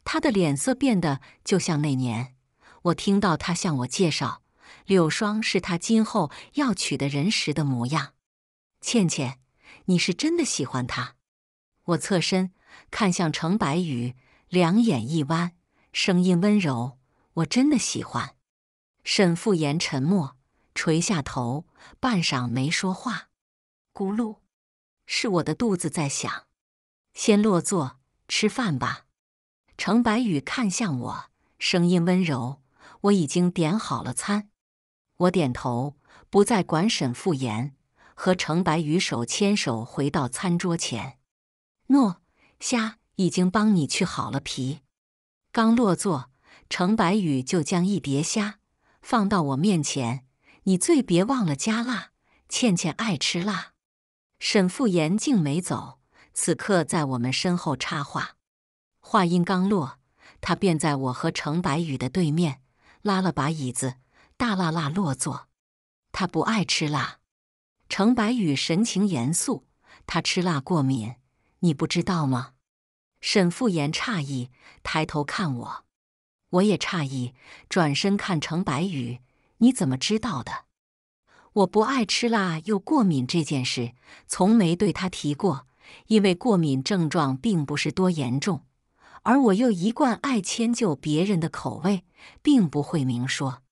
他的脸色变得就像那年我听到他向我介绍柳霜是他今后要娶的人时的模样。倩倩，你是真的喜欢他？我侧身看向程白羽，两眼一弯，声音温柔：“我真的喜欢。”沈复言沉默，垂下头，半晌没说话。咕噜。是我的肚子在响，先落座吃饭吧。程白羽看向我，声音温柔：“我已经点好了餐。”我点头，不再管沈复言，和程白羽手牵手回到餐桌前。诺，虾已经帮你去好了皮。刚落座，程白羽就将一碟虾放到我面前：“你最别忘了加辣，倩倩爱吃辣。”沈复言竟没走，此刻在我们身后插话。话音刚落，他便在我和程白羽的对面拉了把椅子，大辣辣落座。他不爱吃辣。程白羽神情严肃，他吃辣过敏，你不知道吗？沈复言诧异，抬头看我。我也诧异，转身看程白羽，你怎么知道的？我不爱吃辣又过敏这件事，从没对他提过，因为过敏症状并不是多严重，而我又一贯爱迁就别人的口味，并不会明说。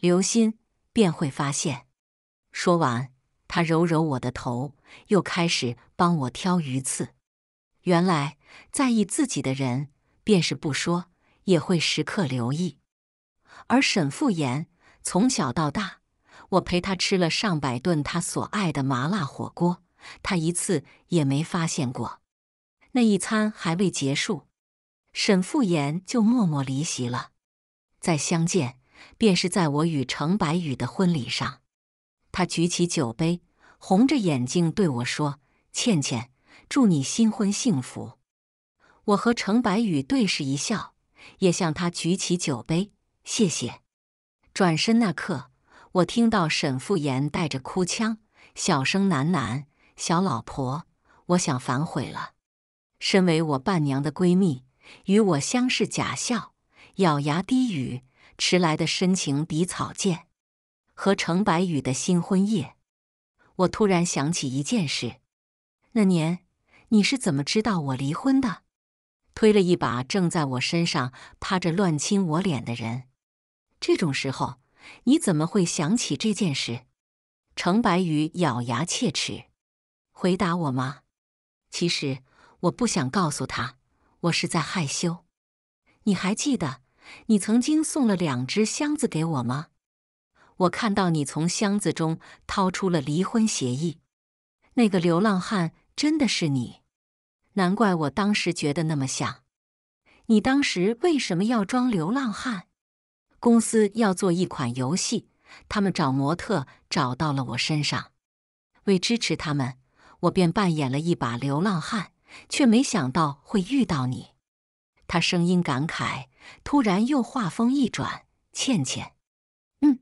留心便会发现。说完，他揉揉我的头，又开始帮我挑鱼刺。原来在意自己的人，便是不说，也会时刻留意。而沈复言从小到大。我陪他吃了上百顿他所爱的麻辣火锅，他一次也没发现过。那一餐还未结束，沈复言就默默离席了。再相见，便是在我与程白羽的婚礼上。他举起酒杯，红着眼睛对我说：“倩倩，祝你新婚幸福。”我和程白羽对视一笑，也向他举起酒杯，谢谢。转身那刻。我听到沈复言带着哭腔小声喃喃：“小老婆，我想反悔了。”身为我伴娘的闺蜜，与我相视假笑，咬牙低语：“迟来的深情比草贱。”和程白羽的新婚夜，我突然想起一件事：那年你是怎么知道我离婚的？推了一把正在我身上趴着乱亲我脸的人。这种时候。你怎么会想起这件事？程白羽咬牙切齿：“回答我吗？其实我不想告诉他，我是在害羞。你还记得你曾经送了两只箱子给我吗？我看到你从箱子中掏出了离婚协议。那个流浪汉真的是你？难怪我当时觉得那么像。你当时为什么要装流浪汉？”公司要做一款游戏，他们找模特找到了我身上。为支持他们，我便扮演了一把流浪汉，却没想到会遇到你。他声音感慨，突然又话锋一转：“倩倩，嗯，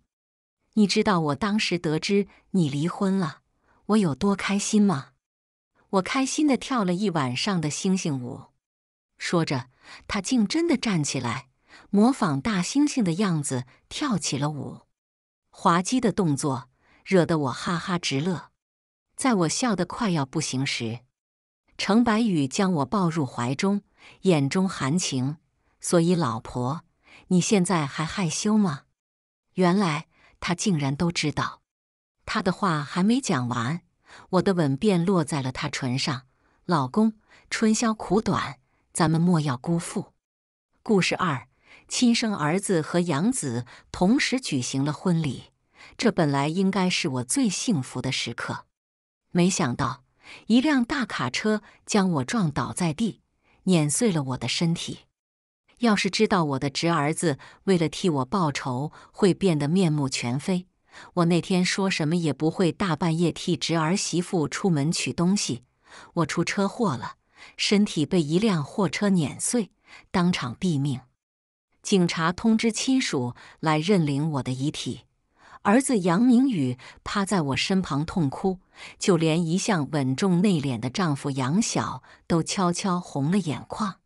你知道我当时得知你离婚了，我有多开心吗？我开心的跳了一晚上的星星舞。”说着，他竟真的站起来。模仿大猩猩的样子跳起了舞，滑稽的动作惹得我哈哈直乐。在我笑得快要不行时，程白宇将我抱入怀中，眼中含情。所以，老婆，你现在还害羞吗？原来他竟然都知道。他的话还没讲完，我的吻便落在了他唇上。老公，春宵苦短，咱们莫要辜负。故事二。亲生儿子和养子同时举行了婚礼，这本来应该是我最幸福的时刻。没想到，一辆大卡车将我撞倒在地，碾碎了我的身体。要是知道我的侄儿子为了替我报仇会变得面目全非，我那天说什么也不会大半夜替侄儿媳妇出门取东西。我出车祸了，身体被一辆货车碾碎，当场毙命。警察通知亲属来认领我的遗体，儿子杨明宇趴在我身旁痛哭，就连一向稳重内敛的丈夫杨晓都悄悄红了眼眶。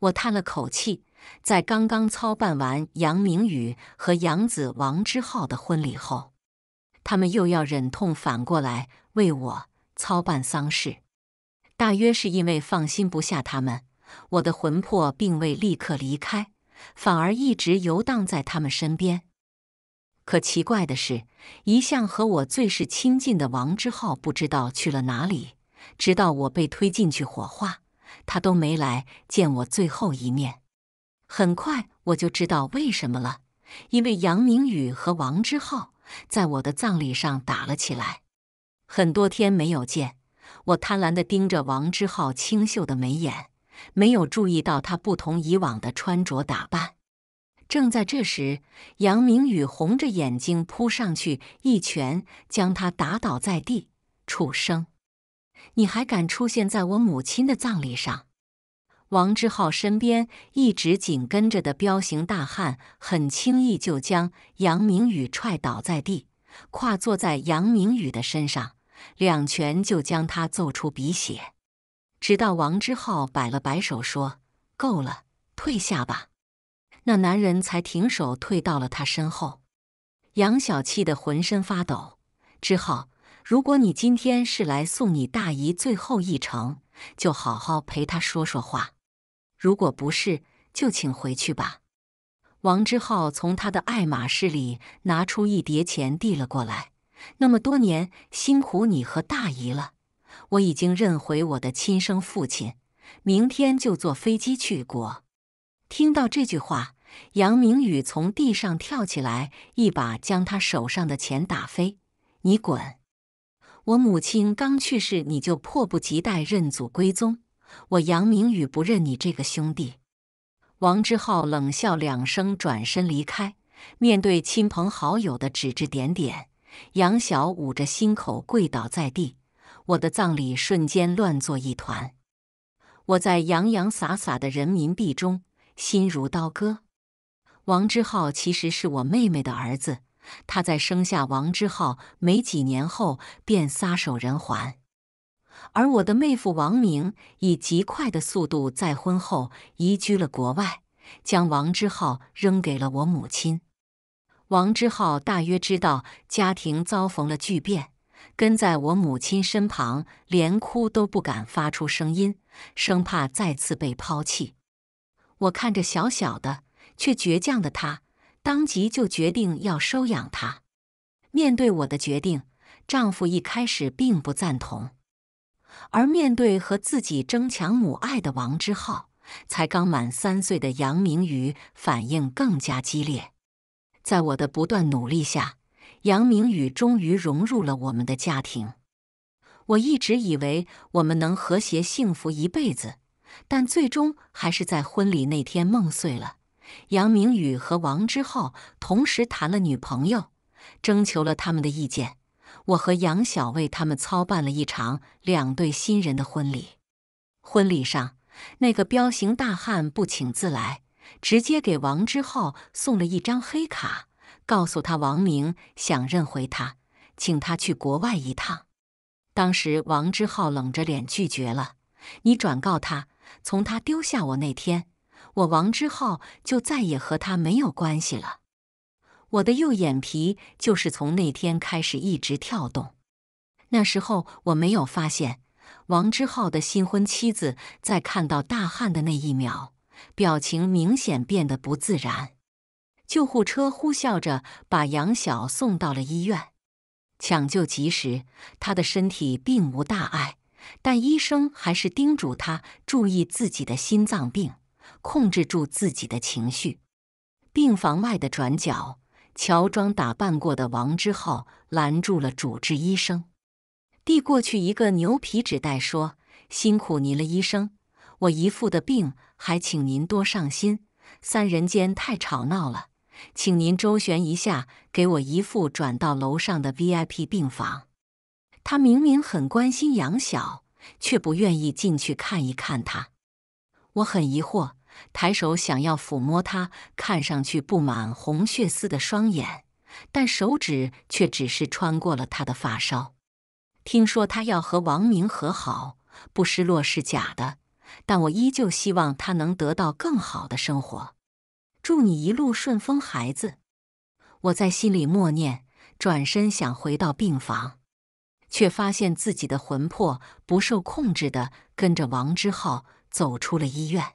我叹了口气，在刚刚操办完杨明宇和养子王之浩的婚礼后，他们又要忍痛反过来为我操办丧事。大约是因为放心不下他们，我的魂魄并未立刻离开。反而一直游荡在他们身边。可奇怪的是，一向和我最是亲近的王之浩不知道去了哪里，直到我被推进去火化，他都没来见我最后一面。很快我就知道为什么了，因为杨明宇和王之浩在我的葬礼上打了起来。很多天没有见，我贪婪地盯着王之浩清秀的眉眼。没有注意到他不同以往的穿着打扮。正在这时，杨明宇红着眼睛扑上去，一拳将他打倒在地。畜生，你还敢出现在我母亲的葬礼上！王之浩身边一直紧跟着的彪形大汉，很轻易就将杨明宇踹倒在地，跨坐在杨明宇的身上，两拳就将他揍出鼻血。直到王之浩摆了摆手，说：“够了，退下吧。”那男人才停手，退到了他身后。杨晓气得浑身发抖。之浩，如果你今天是来送你大姨最后一程，就好好陪她说说话；如果不是，就请回去吧。王之浩从他的爱马仕里拿出一叠钱，递了过来：“那么多年辛苦你和大姨了。”我已经认回我的亲生父亲，明天就坐飞机去国。听到这句话，杨明宇从地上跳起来，一把将他手上的钱打飞：“你滚！我母亲刚去世，你就迫不及待认祖归宗？我杨明宇不认你这个兄弟！”王之浩冷笑两声，转身离开。面对亲朋好友的指指点点，杨晓捂着心口跪倒在地。我的葬礼瞬间乱作一团，我在洋洋洒洒的人民币中心如刀割。王之浩其实是我妹妹的儿子，他在生下王之浩没几年后便撒手人寰，而我的妹夫王明以极快的速度再婚后移居了国外，将王之浩扔给了我母亲。王之浩大约知道家庭遭逢了巨变。跟在我母亲身旁，连哭都不敢发出声音，生怕再次被抛弃。我看着小小的却倔强的他，当即就决定要收养他。面对我的决定，丈夫一开始并不赞同，而面对和自己争抢母爱的王之浩，才刚满三岁的杨明宇反应更加激烈。在我的不断努力下。杨明宇终于融入了我们的家庭。我一直以为我们能和谐幸福一辈子，但最终还是在婚礼那天梦碎了。杨明宇和王之浩同时谈了女朋友，征求了他们的意见。我和杨晓为他们操办了一场两对新人的婚礼。婚礼上，那个彪形大汉不请自来，直接给王之浩送了一张黑卡。告诉他，王明想认回他，请他去国外一趟。当时王之浩冷着脸拒绝了。你转告他，从他丢下我那天，我王之浩就再也和他没有关系了。我的右眼皮就是从那天开始一直跳动。那时候我没有发现，王之浩的新婚妻子在看到大汉的那一秒，表情明显变得不自然。救护车呼啸着把杨晓送到了医院，抢救及时，他的身体并无大碍，但医生还是叮嘱他注意自己的心脏病，控制住自己的情绪。病房外的转角，乔装打扮过的王之浩拦住了主治医生，递过去一个牛皮纸袋，说：“辛苦您了，医生，我姨父的病还请您多上心。三人间太吵闹了。”请您周旋一下，给我姨父转到楼上的 VIP 病房。他明明很关心杨晓，却不愿意进去看一看他。我很疑惑，抬手想要抚摸他看上去布满红血丝的双眼，但手指却只是穿过了他的发梢。听说他要和王明和好，不失落是假的，但我依旧希望他能得到更好的生活。祝你一路顺风，孩子。我在心里默念，转身想回到病房，却发现自己的魂魄不受控制的跟着王之浩走出了医院。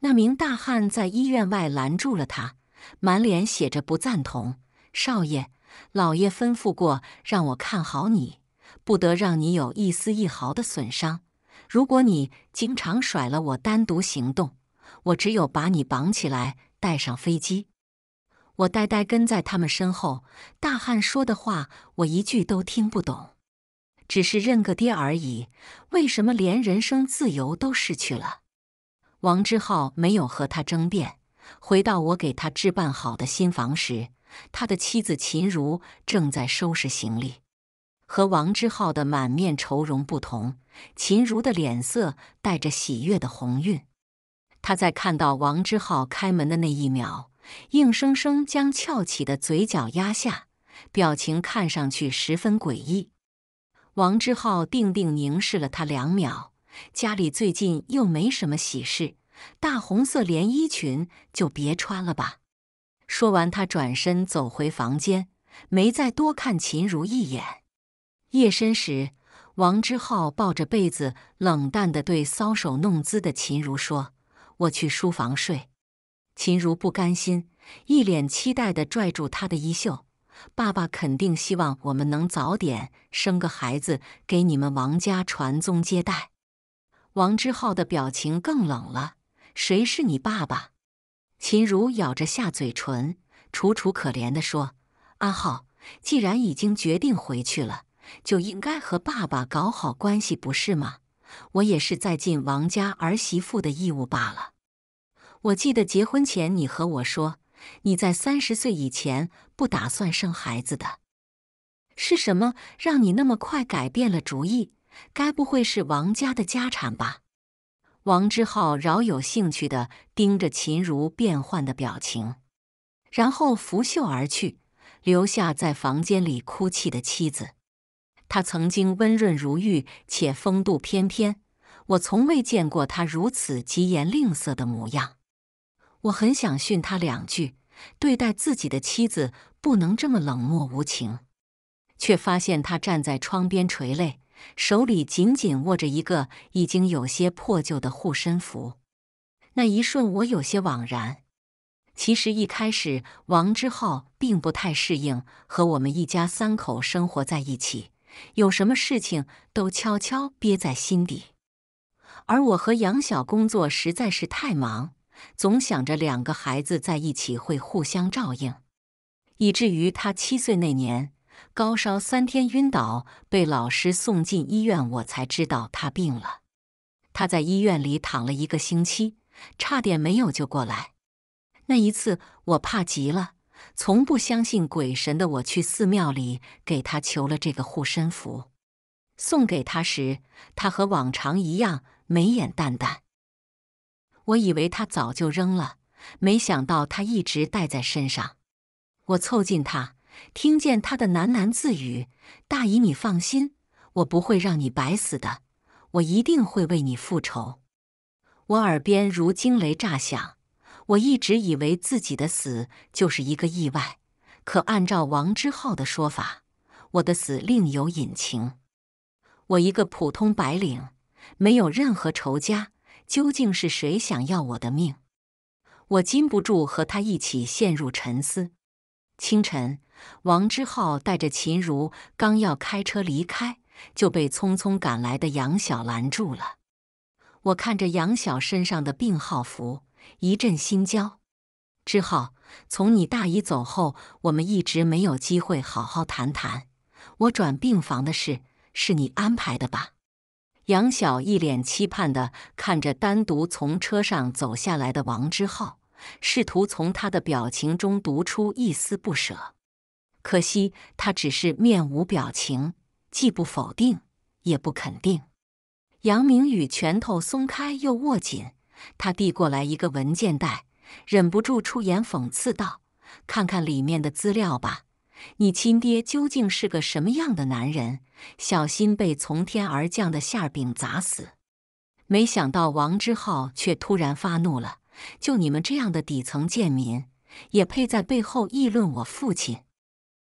那名大汉在医院外拦住了他，满脸写着不赞同。少爷，老爷吩咐过，让我看好你，不得让你有一丝一毫的损伤。如果你经常甩了我单独行动，我只有把你绑起来。带上飞机，我呆呆跟在他们身后。大汉说的话我一句都听不懂，只是认个爹而已。为什么连人生自由都失去了？王之浩没有和他争辩。回到我给他置办好的新房时，他的妻子秦如正在收拾行李。和王之浩的满面愁容不同，秦如的脸色带着喜悦的红晕。他在看到王之浩开门的那一秒，硬生生将翘起的嘴角压下，表情看上去十分诡异。王之浩定定凝视了他两秒，家里最近又没什么喜事，大红色连衣裙就别穿了吧。说完，他转身走回房间，没再多看秦如一眼。夜深时，王之浩抱着被子，冷淡的对搔首弄姿的秦如说。我去书房睡。秦如不甘心，一脸期待地拽住他的衣袖：“爸爸肯定希望我们能早点生个孩子，给你们王家传宗接代。”王之浩的表情更冷了：“谁是你爸爸？”秦如咬着下嘴唇，楚楚可怜地说：“阿浩，既然已经决定回去了，就应该和爸爸搞好关系，不是吗？”我也是在尽王家儿媳妇的义务罢了。我记得结婚前你和我说，你在三十岁以前不打算生孩子的。是什么让你那么快改变了主意？该不会是王家的家产吧？王之浩饶有兴趣的盯着秦如变幻的表情，然后拂袖而去，留下在房间里哭泣的妻子。他曾经温润如玉且风度翩翩，我从未见过他如此疾言吝啬的模样。我很想训他两句，对待自己的妻子不能这么冷漠无情，却发现他站在窗边垂泪，手里紧紧握着一个已经有些破旧的护身符。那一瞬，我有些惘然。其实一开始，王之浩并不太适应和我们一家三口生活在一起。有什么事情都悄悄憋在心底，而我和杨晓工作实在是太忙，总想着两个孩子在一起会互相照应，以至于他七岁那年高烧三天晕倒，被老师送进医院，我才知道他病了。他在医院里躺了一个星期，差点没有救过来。那一次我怕极了。从不相信鬼神的我，去寺庙里给他求了这个护身符，送给他时，他和往常一样眉眼淡淡。我以为他早就扔了，没想到他一直带在身上。我凑近他，听见他的喃喃自语：“大姨，你放心，我不会让你白死的，我一定会为你复仇。”我耳边如惊雷炸响。我一直以为自己的死就是一个意外，可按照王之浩的说法，我的死另有隐情。我一个普通白领，没有任何仇家，究竟是谁想要我的命？我禁不住和他一起陷入沉思。清晨，王之浩带着秦如刚要开车离开，就被匆匆赶来的杨晓拦住了。我看着杨晓身上的病号服。一阵心焦，之浩，从你大姨走后，我们一直没有机会好好谈谈。我转病房的事是你安排的吧？杨晓一脸期盼的看着单独从车上走下来的王之浩，试图从他的表情中读出一丝不舍，可惜他只是面无表情，既不否定也不肯定。杨明宇拳头松开又握紧。他递过来一个文件袋，忍不住出言讽刺道：“看看里面的资料吧，你亲爹究竟是个什么样的男人？小心被从天而降的馅饼砸死！”没想到王之浩却突然发怒了：“就你们这样的底层贱民，也配在背后议论我父亲？”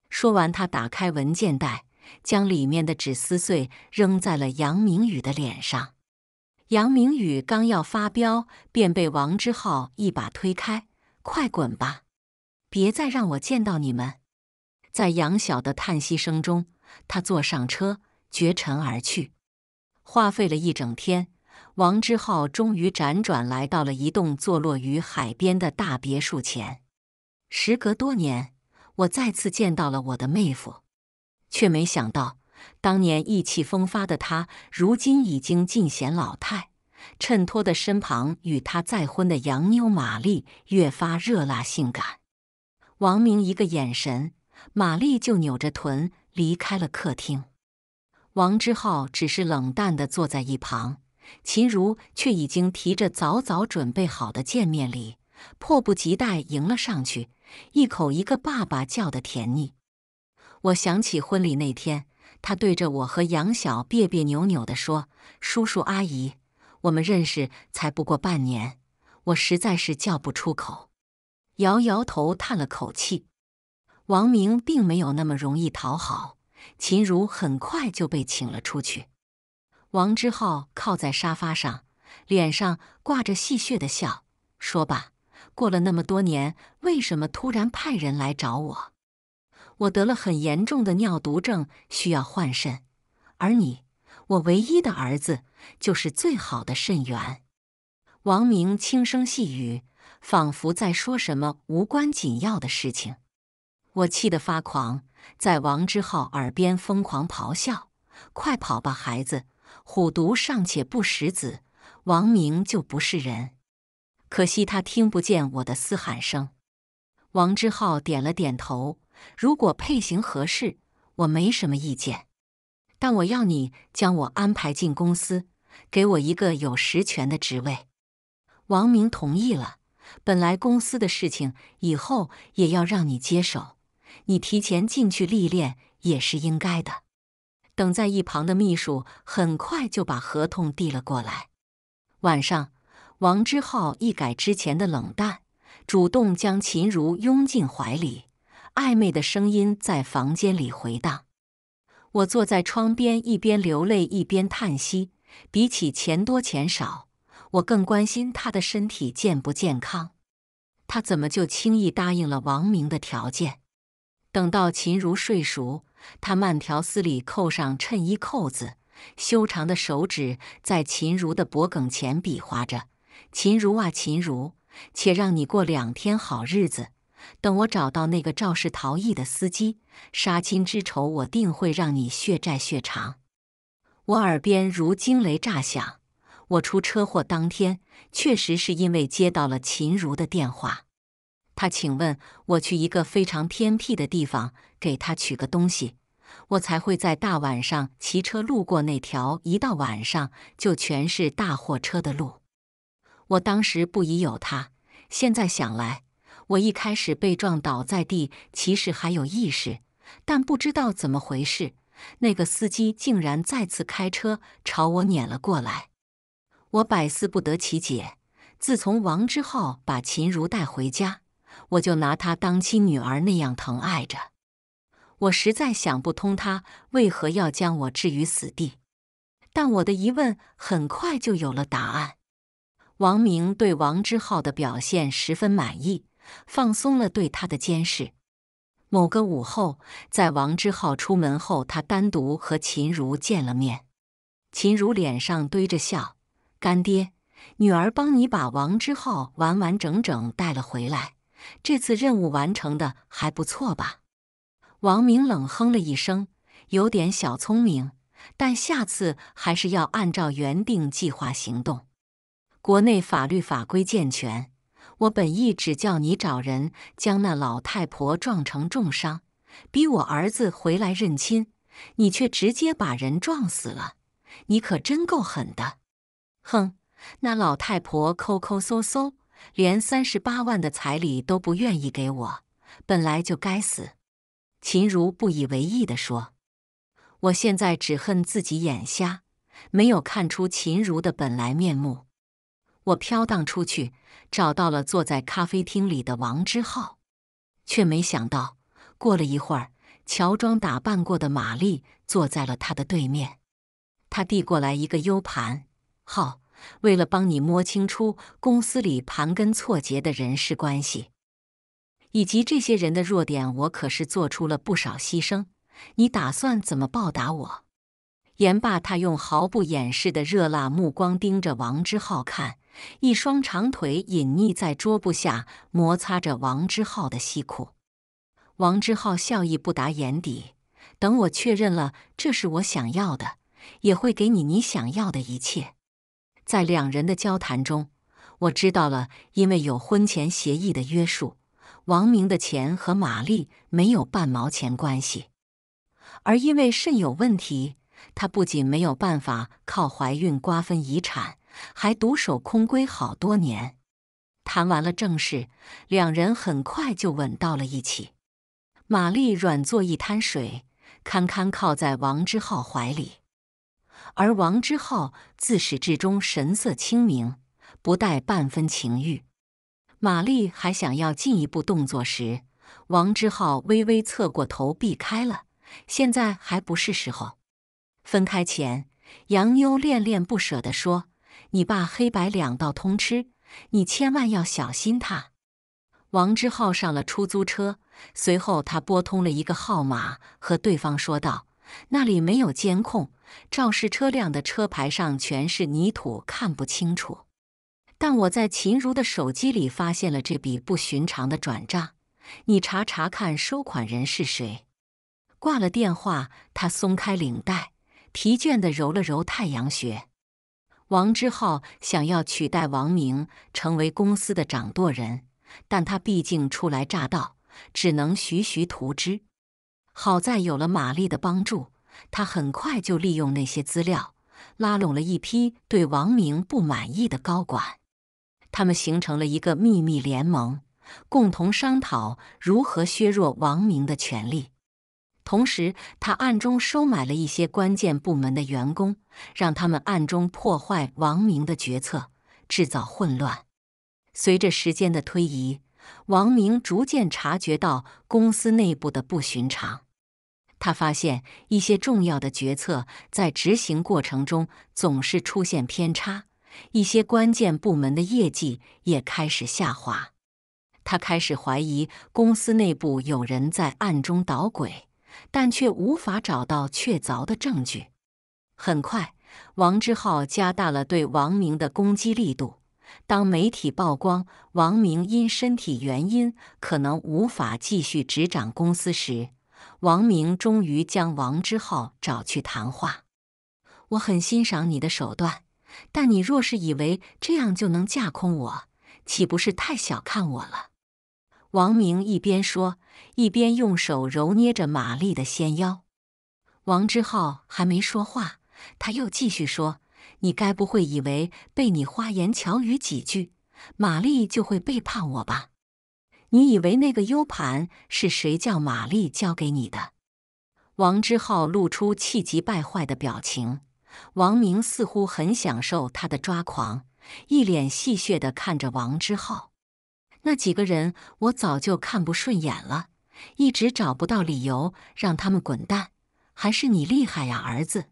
说完，他打开文件袋，将里面的纸撕碎，扔在了杨明宇的脸上。杨明宇刚要发飙，便被王之浩一把推开：“快滚吧，别再让我见到你们！”在杨晓的叹息声中，他坐上车，绝尘而去。花费了一整天，王之浩终于辗转来到了一栋坐落于海边的大别墅前。时隔多年，我再次见到了我的妹夫，却没想到。当年意气风发的他，如今已经尽显老态，衬托的身旁与他再婚的洋妞玛丽越发热辣性感。王明一个眼神，玛丽就扭着臀离开了客厅。王之浩只是冷淡的坐在一旁，秦如却已经提着早早准备好的见面礼，迫不及待迎了上去，一口一个爸爸叫的甜腻。我想起婚礼那天。他对着我和杨晓别别扭扭地说：“叔叔阿姨，我们认识才不过半年，我实在是叫不出口。”摇摇头，叹了口气。王明并没有那么容易讨好，秦茹很快就被请了出去。王之浩靠在沙发上，脸上挂着戏谑的笑，说：“吧，过了那么多年，为什么突然派人来找我？”我得了很严重的尿毒症，需要换肾，而你，我唯一的儿子，就是最好的肾源。王明轻声细语，仿佛在说什么无关紧要的事情。我气得发狂，在王之浩耳边疯狂咆哮：“快跑吧，孩子！虎毒尚且不食子，王明就不是人！”可惜他听不见我的嘶喊声。王之浩点了点头。如果配型合适，我没什么意见。但我要你将我安排进公司，给我一个有实权的职位。王明同意了。本来公司的事情以后也要让你接手，你提前进去历练也是应该的。等在一旁的秘书很快就把合同递了过来。晚上，王之浩一改之前的冷淡，主动将秦如拥进怀里。暧昧的声音在房间里回荡。我坐在窗边，一边流泪一边叹息。比起钱多钱少，我更关心他的身体健不健康。他怎么就轻易答应了王明的条件？等到秦如睡熟，他慢条斯理扣上衬衣扣子，修长的手指在秦如的脖梗前比划着：“秦如啊，秦如，且让你过两天好日子。”等我找到那个肇事逃逸的司机，杀亲之仇，我定会让你血债血偿。我耳边如惊雷炸响。我出车祸当天，确实是因为接到了秦如的电话，他请问我去一个非常偏僻的地方给他取个东西，我才会在大晚上骑车路过那条一到晚上就全是大货车的路。我当时不疑有他，现在想来。我一开始被撞倒在地，其实还有意识，但不知道怎么回事，那个司机竟然再次开车朝我碾了过来。我百思不得其解。自从王之浩把秦如带回家，我就拿他当亲女儿那样疼爱着。我实在想不通他为何要将我置于死地。但我的疑问很快就有了答案。王明对王之浩的表现十分满意。放松了对他的监视。某个午后，在王之浩出门后，他单独和秦如见了面。秦如脸上堆着笑：“干爹，女儿帮你把王之浩完完整整带了回来，这次任务完成的还不错吧？”王明冷哼了一声，有点小聪明，但下次还是要按照原定计划行动。国内法律法规健全。我本意只叫你找人将那老太婆撞成重伤，逼我儿子回来认亲，你却直接把人撞死了，你可真够狠的！哼，那老太婆抠抠搜搜，连三十八万的彩礼都不愿意给我，本来就该死。”秦如不以为意地说，“我现在只恨自己眼瞎，没有看出秦如的本来面目。”我飘荡出去，找到了坐在咖啡厅里的王之浩，却没想到过了一会儿，乔装打扮过的玛丽坐在了他的对面。他递过来一个 U 盘，好，为了帮你摸清楚公司里盘根错节的人事关系，以及这些人的弱点，我可是做出了不少牺牲。你打算怎么报答我？言罢，他用毫不掩饰的热辣目光盯着王之浩看。一双长腿隐匿在桌布下，摩擦着王之浩的西裤。王之浩笑意不达眼底。等我确认了这是我想要的，也会给你你想要的一切。在两人的交谈中，我知道了，因为有婚前协议的约束，王明的钱和玛丽没有半毛钱关系。而因为肾有问题，他不仅没有办法靠怀孕瓜分遗产。还独守空闺好多年。谈完了正事，两人很快就吻到了一起。玛丽软作一滩水，堪堪靠在王之浩怀里，而王之浩自始至终神色清明，不带半分情欲。玛丽还想要进一步动作时，王之浩微微侧过头避开了。现在还不是时候。分开前，杨妞恋恋不舍地说。你爸黑白两道通吃，你千万要小心他。王之浩上了出租车，随后他拨通了一个号码，和对方说道：“那里没有监控，肇事车辆的车牌上全是泥土，看不清楚。但我在秦如的手机里发现了这笔不寻常的转账，你查查看收款人是谁。”挂了电话，他松开领带，疲倦的揉了揉太阳穴。王之浩想要取代王明成为公司的掌舵人，但他毕竟初来乍到，只能徐徐图之。好在有了玛丽的帮助，他很快就利用那些资料，拉拢了一批对王明不满意的高管，他们形成了一个秘密联盟，共同商讨如何削弱王明的权利。同时，他暗中收买了一些关键部门的员工，让他们暗中破坏王明的决策，制造混乱。随着时间的推移，王明逐渐察觉到公司内部的不寻常。他发现一些重要的决策在执行过程中总是出现偏差，一些关键部门的业绩也开始下滑。他开始怀疑公司内部有人在暗中捣鬼。但却无法找到确凿的证据。很快，王之浩加大了对王明的攻击力度。当媒体曝光王明因身体原因可能无法继续执掌公司时，王明终于将王之浩找去谈话。我很欣赏你的手段，但你若是以为这样就能架空我，岂不是太小看我了？王明一边说。一边用手揉捏着玛丽的纤腰，王之浩还没说话，他又继续说：“你该不会以为被你花言巧语几句，玛丽就会背叛我吧？你以为那个 U 盘是谁叫玛丽交给你的？”王之浩露出气急败坏的表情，王明似乎很享受他的抓狂，一脸戏谑地看着王之浩。那几个人我早就看不顺眼了，一直找不到理由让他们滚蛋。还是你厉害呀，儿子，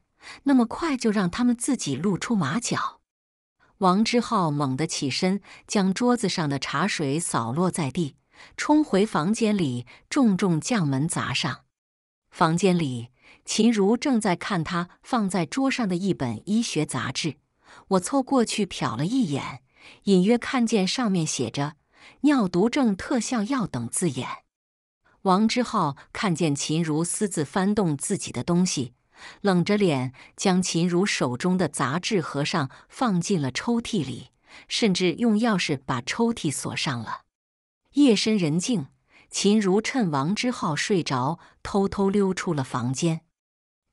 那么快就让他们自己露出马脚。王之浩猛地起身，将桌子上的茶水扫落在地，冲回房间里，重重将门砸上。房间里，秦如正在看他放在桌上的一本医学杂志。我凑过去瞟了一眼，隐约看见上面写着。尿毒症特效药等字眼，王之浩看见秦如私自翻动自己的东西，冷着脸将秦如手中的杂志合上，放进了抽屉里，甚至用钥匙把抽屉锁上了。夜深人静，秦如趁王之浩睡着，偷偷溜出了房间。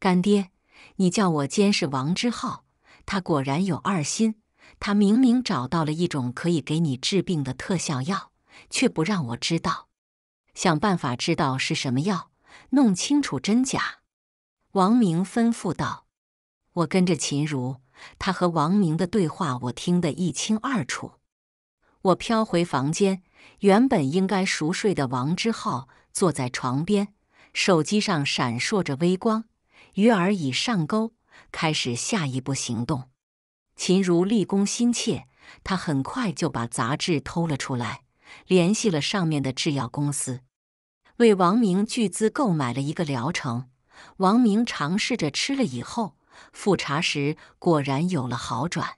干爹，你叫我监视王之浩，他果然有二心。他明明找到了一种可以给你治病的特效药，却不让我知道。想办法知道是什么药，弄清楚真假。王明吩咐道：“我跟着秦如，他和王明的对话我听得一清二楚。”我飘回房间，原本应该熟睡的王之浩坐在床边，手机上闪烁着微光，鱼儿已上钩，开始下一步行动。秦如立功心切，他很快就把杂志偷了出来，联系了上面的制药公司，为王明巨资购买了一个疗程。王明尝试着吃了以后，复查时果然有了好转。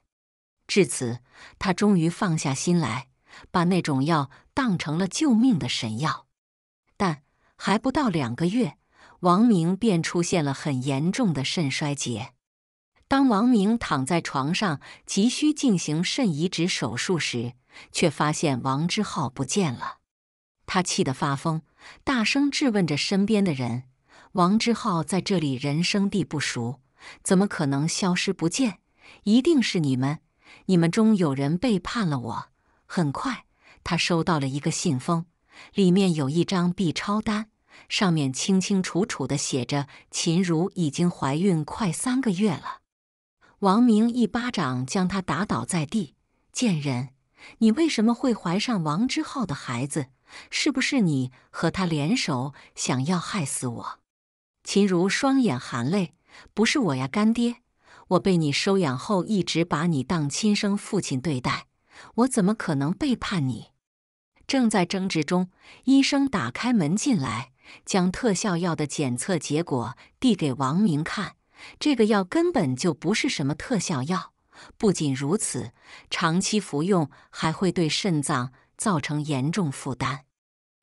至此，他终于放下心来，把那种药当成了救命的神药。但还不到两个月，王明便出现了很严重的肾衰竭。当王明躺在床上急需进行肾移植手术时，却发现王之浩不见了。他气得发疯，大声质问着身边的人：“王之浩在这里人生地不熟，怎么可能消失不见？一定是你们，你们中有人背叛了我！”很快，他收到了一个信封，里面有一张 B 超单，上面清清楚楚地写着：“秦如已经怀孕快三个月了。”王明一巴掌将他打倒在地，贱人，你为什么会怀上王之浩的孩子？是不是你和他联手想要害死我？秦如双眼含泪：“不是我呀，干爹，我被你收养后一直把你当亲生父亲对待，我怎么可能背叛你？”正在争执中，医生打开门进来，将特效药的检测结果递给王明看。这个药根本就不是什么特效药。不仅如此，长期服用还会对肾脏造成严重负担。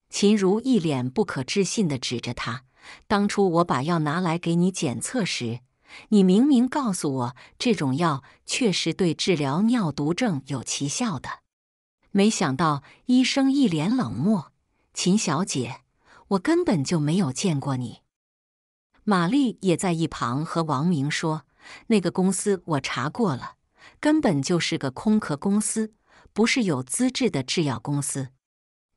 秦如一脸不可置信地指着他：“当初我把药拿来给你检测时，你明明告诉我这种药确实对治疗尿毒症有奇效的。”没想到医生一脸冷漠：“秦小姐，我根本就没有见过你。”玛丽也在一旁和王明说：“那个公司我查过了，根本就是个空壳公司，不是有资质的制药公司。”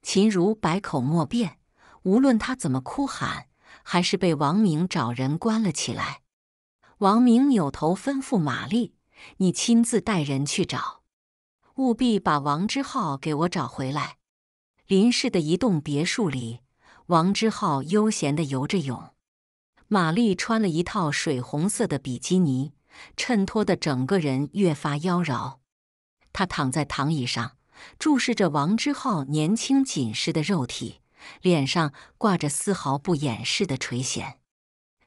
秦如百口莫辩，无论他怎么哭喊，还是被王明找人关了起来。王明扭头吩咐玛丽：“你亲自带人去找，务必把王之浩给我找回来。”林氏的一栋别墅里，王之浩悠闲的游着泳。玛丽穿了一套水红色的比基尼，衬托的整个人越发妖娆。她躺在躺椅上，注视着王之浩年轻紧实的肉体，脸上挂着丝毫不掩饰的垂涎。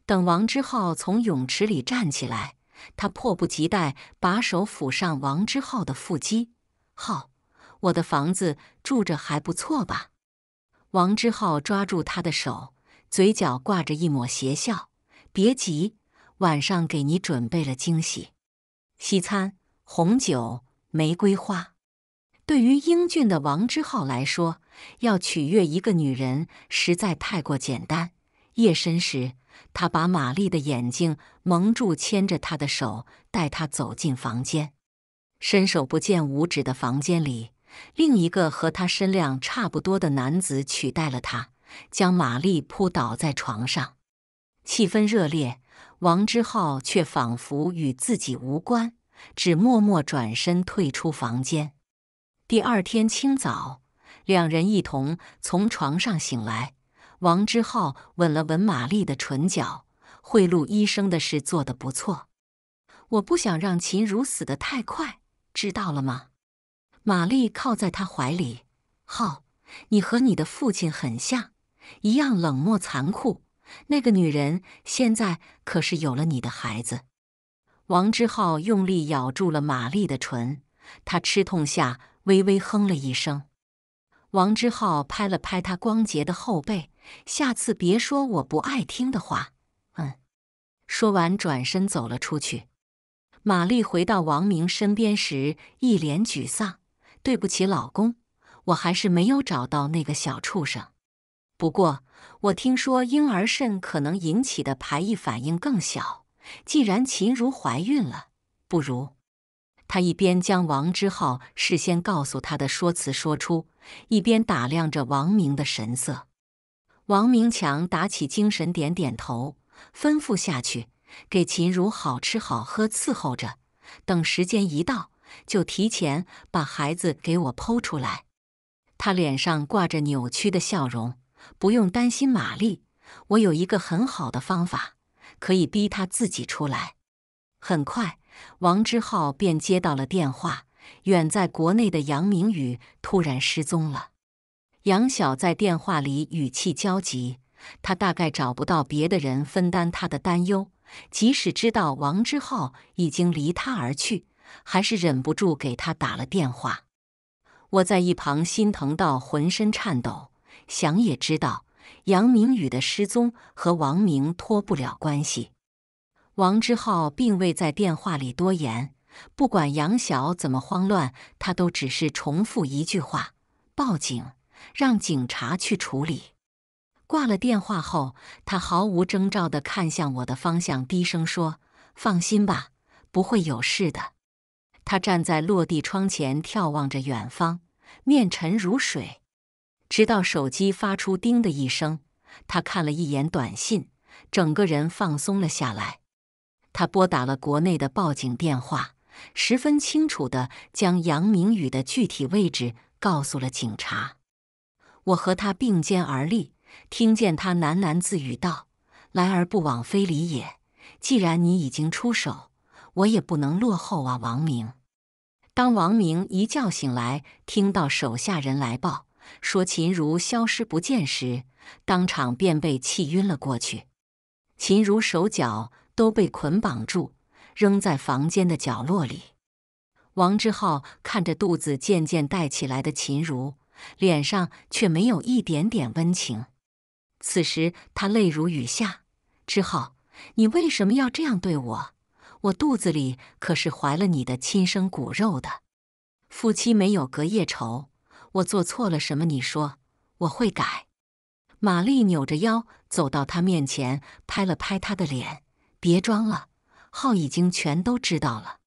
等王之浩从泳池里站起来，她迫不及待把手抚上王之浩的腹肌。浩，我的房子住着还不错吧？王之浩抓住她的手。嘴角挂着一抹邪笑，别急，晚上给你准备了惊喜。西餐、红酒、玫瑰花。对于英俊的王之浩来说，要取悦一个女人实在太过简单。夜深时，他把玛丽的眼睛蒙住，牵着她的手，带她走进房间。伸手不见五指的房间里，另一个和他身量差不多的男子取代了他。将玛丽扑倒在床上，气氛热烈。王之浩却仿佛与自己无关，只默默转身退出房间。第二天清早，两人一同从床上醒来。王之浩吻了吻玛丽的唇角，贿赂医生的事做得不错。我不想让秦如死的太快，知道了吗？玛丽靠在他怀里，浩，你和你的父亲很像。一样冷漠残酷。那个女人现在可是有了你的孩子。王之浩用力咬住了玛丽的唇，她吃痛下微微哼了一声。王之浩拍了拍她光洁的后背：“下次别说我不爱听的话。”嗯。说完，转身走了出去。玛丽回到王明身边时，一脸沮丧：“对不起，老公，我还是没有找到那个小畜生。”不过，我听说婴儿肾可能引起的排异反应更小。既然秦如怀孕了，不如……他一边将王之浩事先告诉他的说辞说出，一边打量着王明的神色。王明强打起精神，点点头，吩咐下去，给秦如好吃好喝伺候着。等时间一到，就提前把孩子给我剖出来。他脸上挂着扭曲的笑容。不用担心，玛丽，我有一个很好的方法，可以逼她自己出来。很快，王之浩便接到了电话，远在国内的杨明宇突然失踪了。杨晓在电话里语气焦急，他大概找不到别的人分担他的担忧，即使知道王之浩已经离他而去，还是忍不住给他打了电话。我在一旁心疼到浑身颤抖。想也知道，杨明宇的失踪和王明脱不了关系。王之浩并未在电话里多言，不管杨晓怎么慌乱，他都只是重复一句话：“报警，让警察去处理。”挂了电话后，他毫无征兆的看向我的方向，低声说：“放心吧，不会有事的。”他站在落地窗前，眺望着远方，面沉如水。直到手机发出“叮”的一声，他看了一眼短信，整个人放松了下来。他拨打了国内的报警电话，十分清楚的将杨明宇的具体位置告诉了警察。我和他并肩而立，听见他喃喃自语道：“来而不往非礼也，既然你已经出手，我也不能落后啊，王明。”当王明一觉醒来，听到手下人来报。说秦如消失不见时，当场便被气晕了过去。秦如手脚都被捆绑住，扔在房间的角落里。王之浩看着肚子渐渐大起来的秦如，脸上却没有一点点温情。此时他泪如雨下：“之浩，你为什么要这样对我？我肚子里可是怀了你的亲生骨肉的。夫妻没有隔夜仇。”我做错了什么？你说，我会改。玛丽扭着腰走到他面前，拍了拍他的脸：“别装了，浩已经全都知道了。”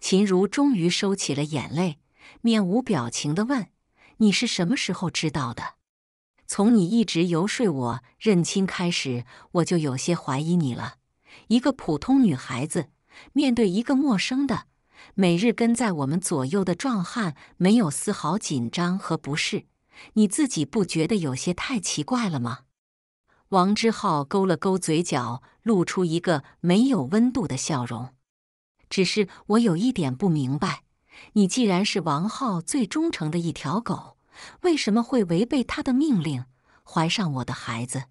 秦如终于收起了眼泪，面无表情的问：“你是什么时候知道的？从你一直游说我认亲开始，我就有些怀疑你了。一个普通女孩子，面对一个陌生的……”每日跟在我们左右的壮汉没有丝毫紧张和不适，你自己不觉得有些太奇怪了吗？王之浩勾了勾嘴角，露出一个没有温度的笑容。只是我有一点不明白，你既然是王浩最忠诚的一条狗，为什么会违背他的命令，怀上我的孩子？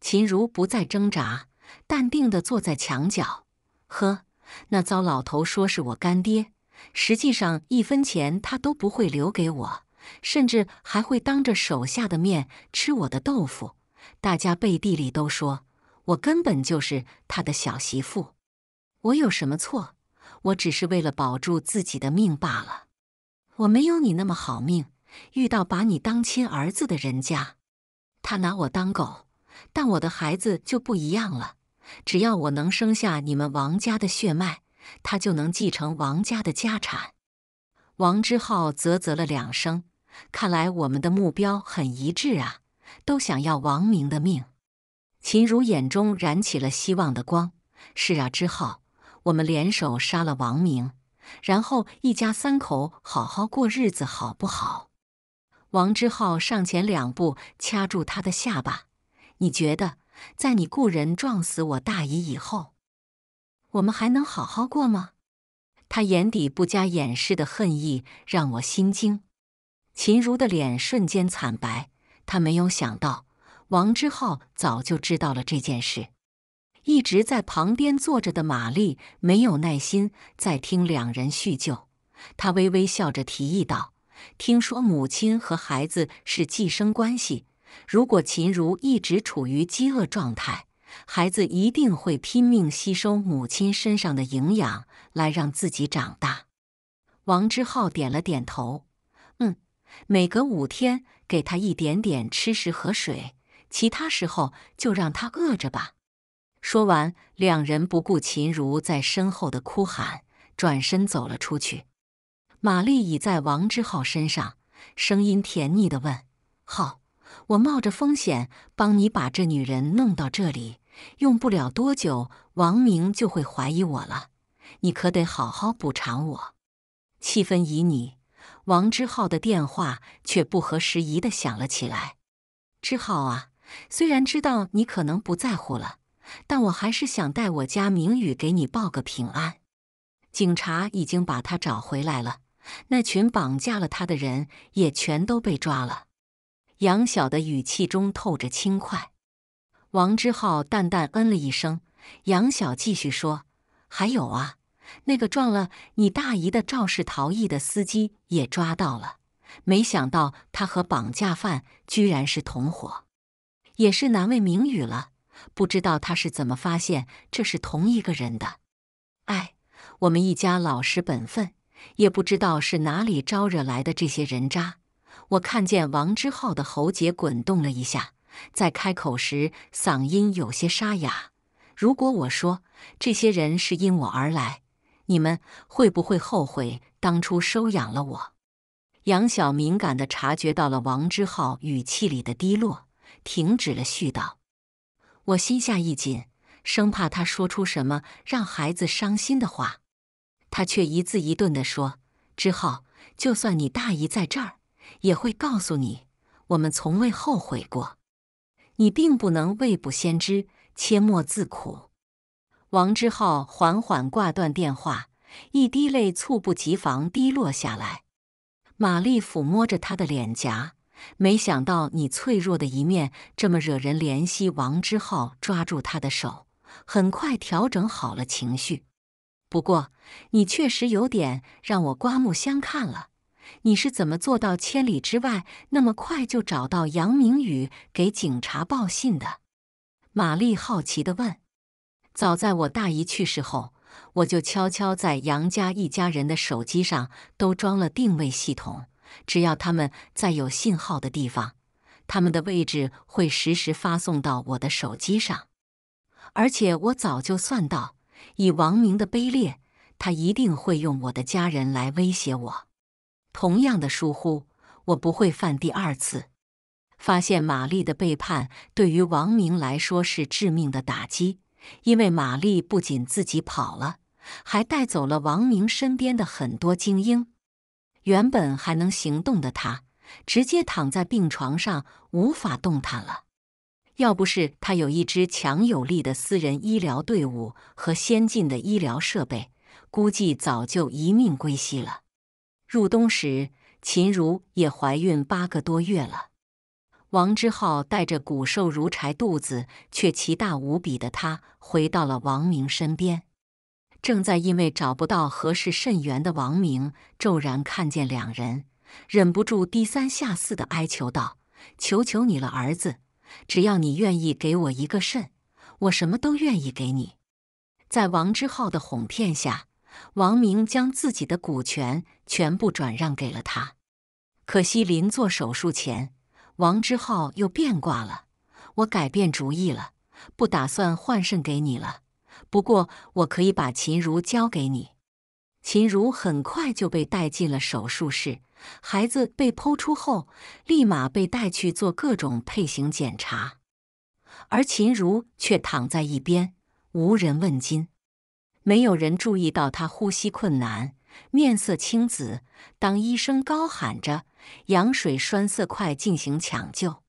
秦如不再挣扎，淡定地坐在墙角。呵。那糟老头说是我干爹，实际上一分钱他都不会留给我，甚至还会当着手下的面吃我的豆腐。大家背地里都说我根本就是他的小媳妇。我有什么错？我只是为了保住自己的命罢了。我没有你那么好命，遇到把你当亲儿子的人家，他拿我当狗，但我的孩子就不一样了。只要我能生下你们王家的血脉，他就能继承王家的家产。王之浩啧啧了两声，看来我们的目标很一致啊，都想要王明的命。秦如眼中燃起了希望的光。是啊，之浩，我们联手杀了王明，然后一家三口好好过日子，好不好？王之浩上前两步，掐住他的下巴。你觉得？在你雇人撞死我大姨以后，我们还能好好过吗？他眼底不加掩饰的恨意让我心惊。秦如的脸瞬间惨白，他没有想到王之浩早就知道了这件事。一直在旁边坐着的玛丽没有耐心再听两人叙旧，她微微笑着提议道：“听说母亲和孩子是寄生关系。”如果秦如一直处于饥饿状态，孩子一定会拼命吸收母亲身上的营养来让自己长大。王之浩点了点头，嗯，每隔五天给他一点点吃食和水，其他时候就让他饿着吧。说完，两人不顾秦如在身后的哭喊，转身走了出去。玛丽倚在王之浩身上，声音甜腻地问：“好。”我冒着风险帮你把这女人弄到这里，用不了多久，王明就会怀疑我了。你可得好好补偿我。气氛旖旎，王之浩的电话却不合时宜的响了起来。之浩啊，虽然知道你可能不在乎了，但我还是想带我家明宇给你报个平安。警察已经把他找回来了，那群绑架了他的人也全都被抓了。杨晓的语气中透着轻快，王之浩淡淡嗯了一声。杨晓继续说：“还有啊，那个撞了你大姨的肇事逃逸的司机也抓到了，没想到他和绑架犯居然是同伙，也是难为明宇了。不知道他是怎么发现这是同一个人的。哎，我们一家老实本分，也不知道是哪里招惹来的这些人渣。”我看见王之浩的喉结滚动了一下，在开口时嗓音有些沙哑。如果我说这些人是因我而来，你们会不会后悔当初收养了我？杨晓敏感的察觉到了王之浩语气里的低落，停止了絮叨。我心下一紧，生怕他说出什么让孩子伤心的话。他却一字一顿的说：“之浩，就算你大姨在这儿。”也会告诉你，我们从未后悔过。你并不能未卜先知，切莫自苦。王之浩缓缓挂断电话，一滴泪猝不及防滴落下来。玛丽抚摸着他的脸颊，没想到你脆弱的一面这么惹人怜惜。王之浩抓住她的手，很快调整好了情绪。不过，你确实有点让我刮目相看了。你是怎么做到千里之外那么快就找到杨明宇给警察报信的？玛丽好奇地问。早在我大姨去世后，我就悄悄在杨家一家人的手机上都装了定位系统，只要他们在有信号的地方，他们的位置会实时发送到我的手机上。而且我早就算到，以王明的卑劣，他一定会用我的家人来威胁我。同样的疏忽，我不会犯第二次。发现玛丽的背叛对于王明来说是致命的打击，因为玛丽不仅自己跑了，还带走了王明身边的很多精英。原本还能行动的他，直接躺在病床上无法动弹了。要不是他有一支强有力的私人医疗队伍和先进的医疗设备，估计早就一命归西了。入冬时，秦如也怀孕八个多月了。王之浩带着骨瘦如柴、肚子却奇大无比的他，回到了王明身边。正在因为找不到合适肾源的王明，骤然看见两人，忍不住低三下四的哀求道：“求求你了，儿子，只要你愿意给我一个肾，我什么都愿意给你。”在王之浩的哄骗下。王明将自己的股权全部转让给了他，可惜临做手术前，王之浩又变卦了。我改变主意了，不打算换肾给你了。不过我可以把秦如交给你。秦如很快就被带进了手术室，孩子被剖出后，立马被带去做各种配型检查，而秦如却躺在一边，无人问津。没有人注意到他呼吸困难，面色青紫。当医生高喊着“羊水栓塞，快进行抢救”，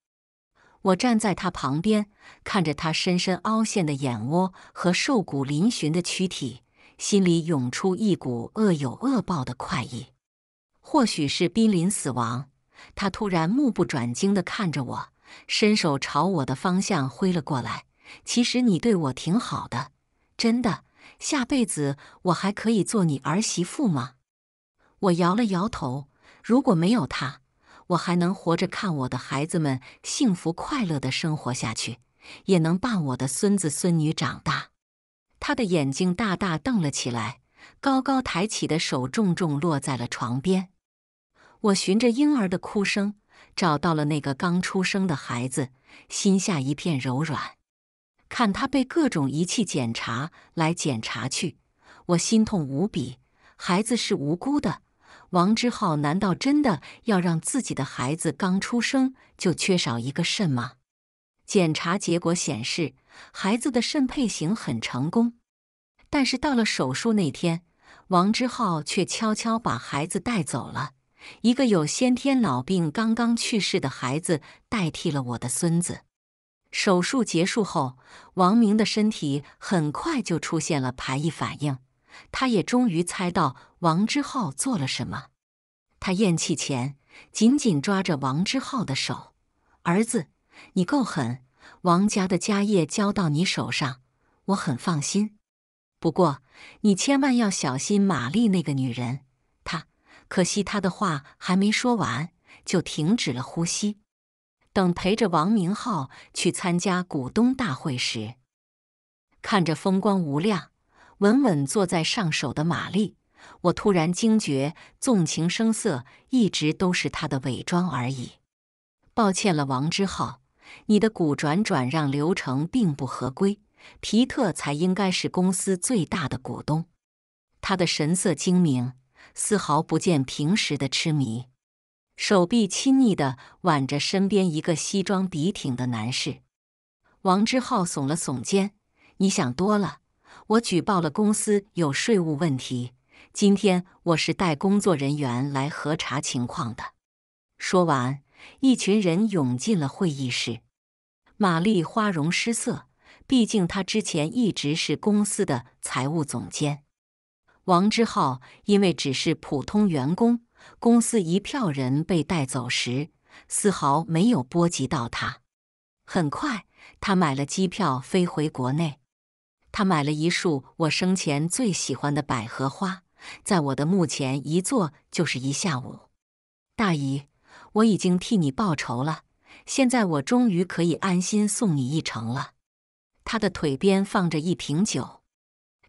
我站在他旁边，看着他深深凹陷的眼窝和瘦骨嶙峋的躯体，心里涌出一股恶有恶报的快意。或许是濒临死亡，他突然目不转睛地看着我，伸手朝我的方向挥了过来。其实你对我挺好的，真的。下辈子我还可以做你儿媳妇吗？我摇了摇头。如果没有他，我还能活着看我的孩子们幸福快乐的生活下去，也能把我的孙子孙女长大。他的眼睛大大瞪了起来，高高抬起的手重重落在了床边。我循着婴儿的哭声找到了那个刚出生的孩子，心下一片柔软。看他被各种仪器检查来检查去，我心痛无比。孩子是无辜的，王之浩难道真的要让自己的孩子刚出生就缺少一个肾吗？检查结果显示，孩子的肾配型很成功，但是到了手术那天，王之浩却悄悄把孩子带走了。一个有先天脑病刚刚去世的孩子代替了我的孙子。手术结束后，王明的身体很快就出现了排异反应。他也终于猜到王之浩做了什么。他咽气前紧紧抓着王之浩的手：“儿子，你够狠！王家的家业交到你手上，我很放心。不过，你千万要小心玛丽那个女人。她……可惜，他的话还没说完，就停止了呼吸。”等陪着王明浩去参加股东大会时，看着风光无量、稳稳坐在上首的玛丽，我突然惊觉，纵情声色一直都是他的伪装而已。抱歉了，王之浩，你的股转转让流程并不合规，皮特才应该是公司最大的股东。他的神色精明，丝毫不见平时的痴迷。手臂亲昵的挽着身边一个西装笔挺的男士，王之浩耸了耸肩：“你想多了，我举报了公司有税务问题，今天我是带工作人员来核查情况的。”说完，一群人涌进了会议室。玛丽花容失色，毕竟她之前一直是公司的财务总监，王之浩因为只是普通员工。公司一票人被带走时，丝毫没有波及到他。很快，他买了机票飞回国内。他买了一束我生前最喜欢的百合花，在我的墓前一坐就是一下午。大姨，我已经替你报仇了，现在我终于可以安心送你一程了。他的腿边放着一瓶酒，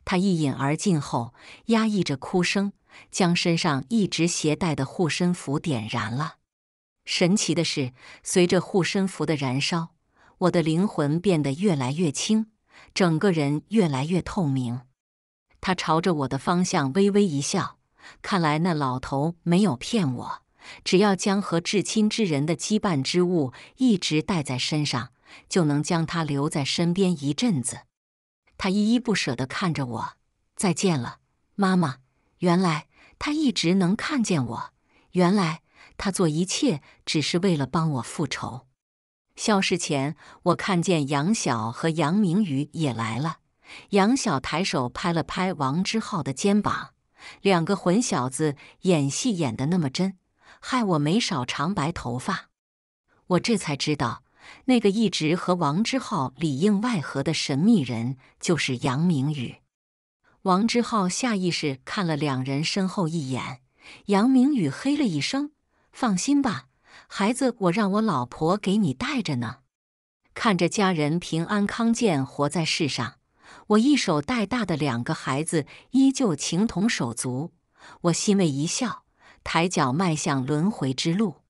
他一饮而尽后，压抑着哭声。将身上一直携带的护身符点燃了。神奇的是，随着护身符的燃烧，我的灵魂变得越来越轻，整个人越来越透明。他朝着我的方向微微一笑，看来那老头没有骗我。只要将和至亲之人的羁绊之物一直带在身上，就能将他留在身边一阵子。他依依不舍地看着我，再见了，妈妈。原来他一直能看见我，原来他做一切只是为了帮我复仇。消失前，我看见杨晓和杨明宇也来了。杨晓抬手拍了拍王之浩的肩膀，两个混小子演戏演得那么真，害我没少长白头发。我这才知道，那个一直和王之浩里应外合的神秘人就是杨明宇。王之浩下意识看了两人身后一眼，杨明宇嘿了一声：“放心吧，孩子，我让我老婆给你带着呢。”看着家人平安康健活在世上，我一手带大的两个孩子依旧情同手足，我欣慰一笑，抬脚迈向轮回之路。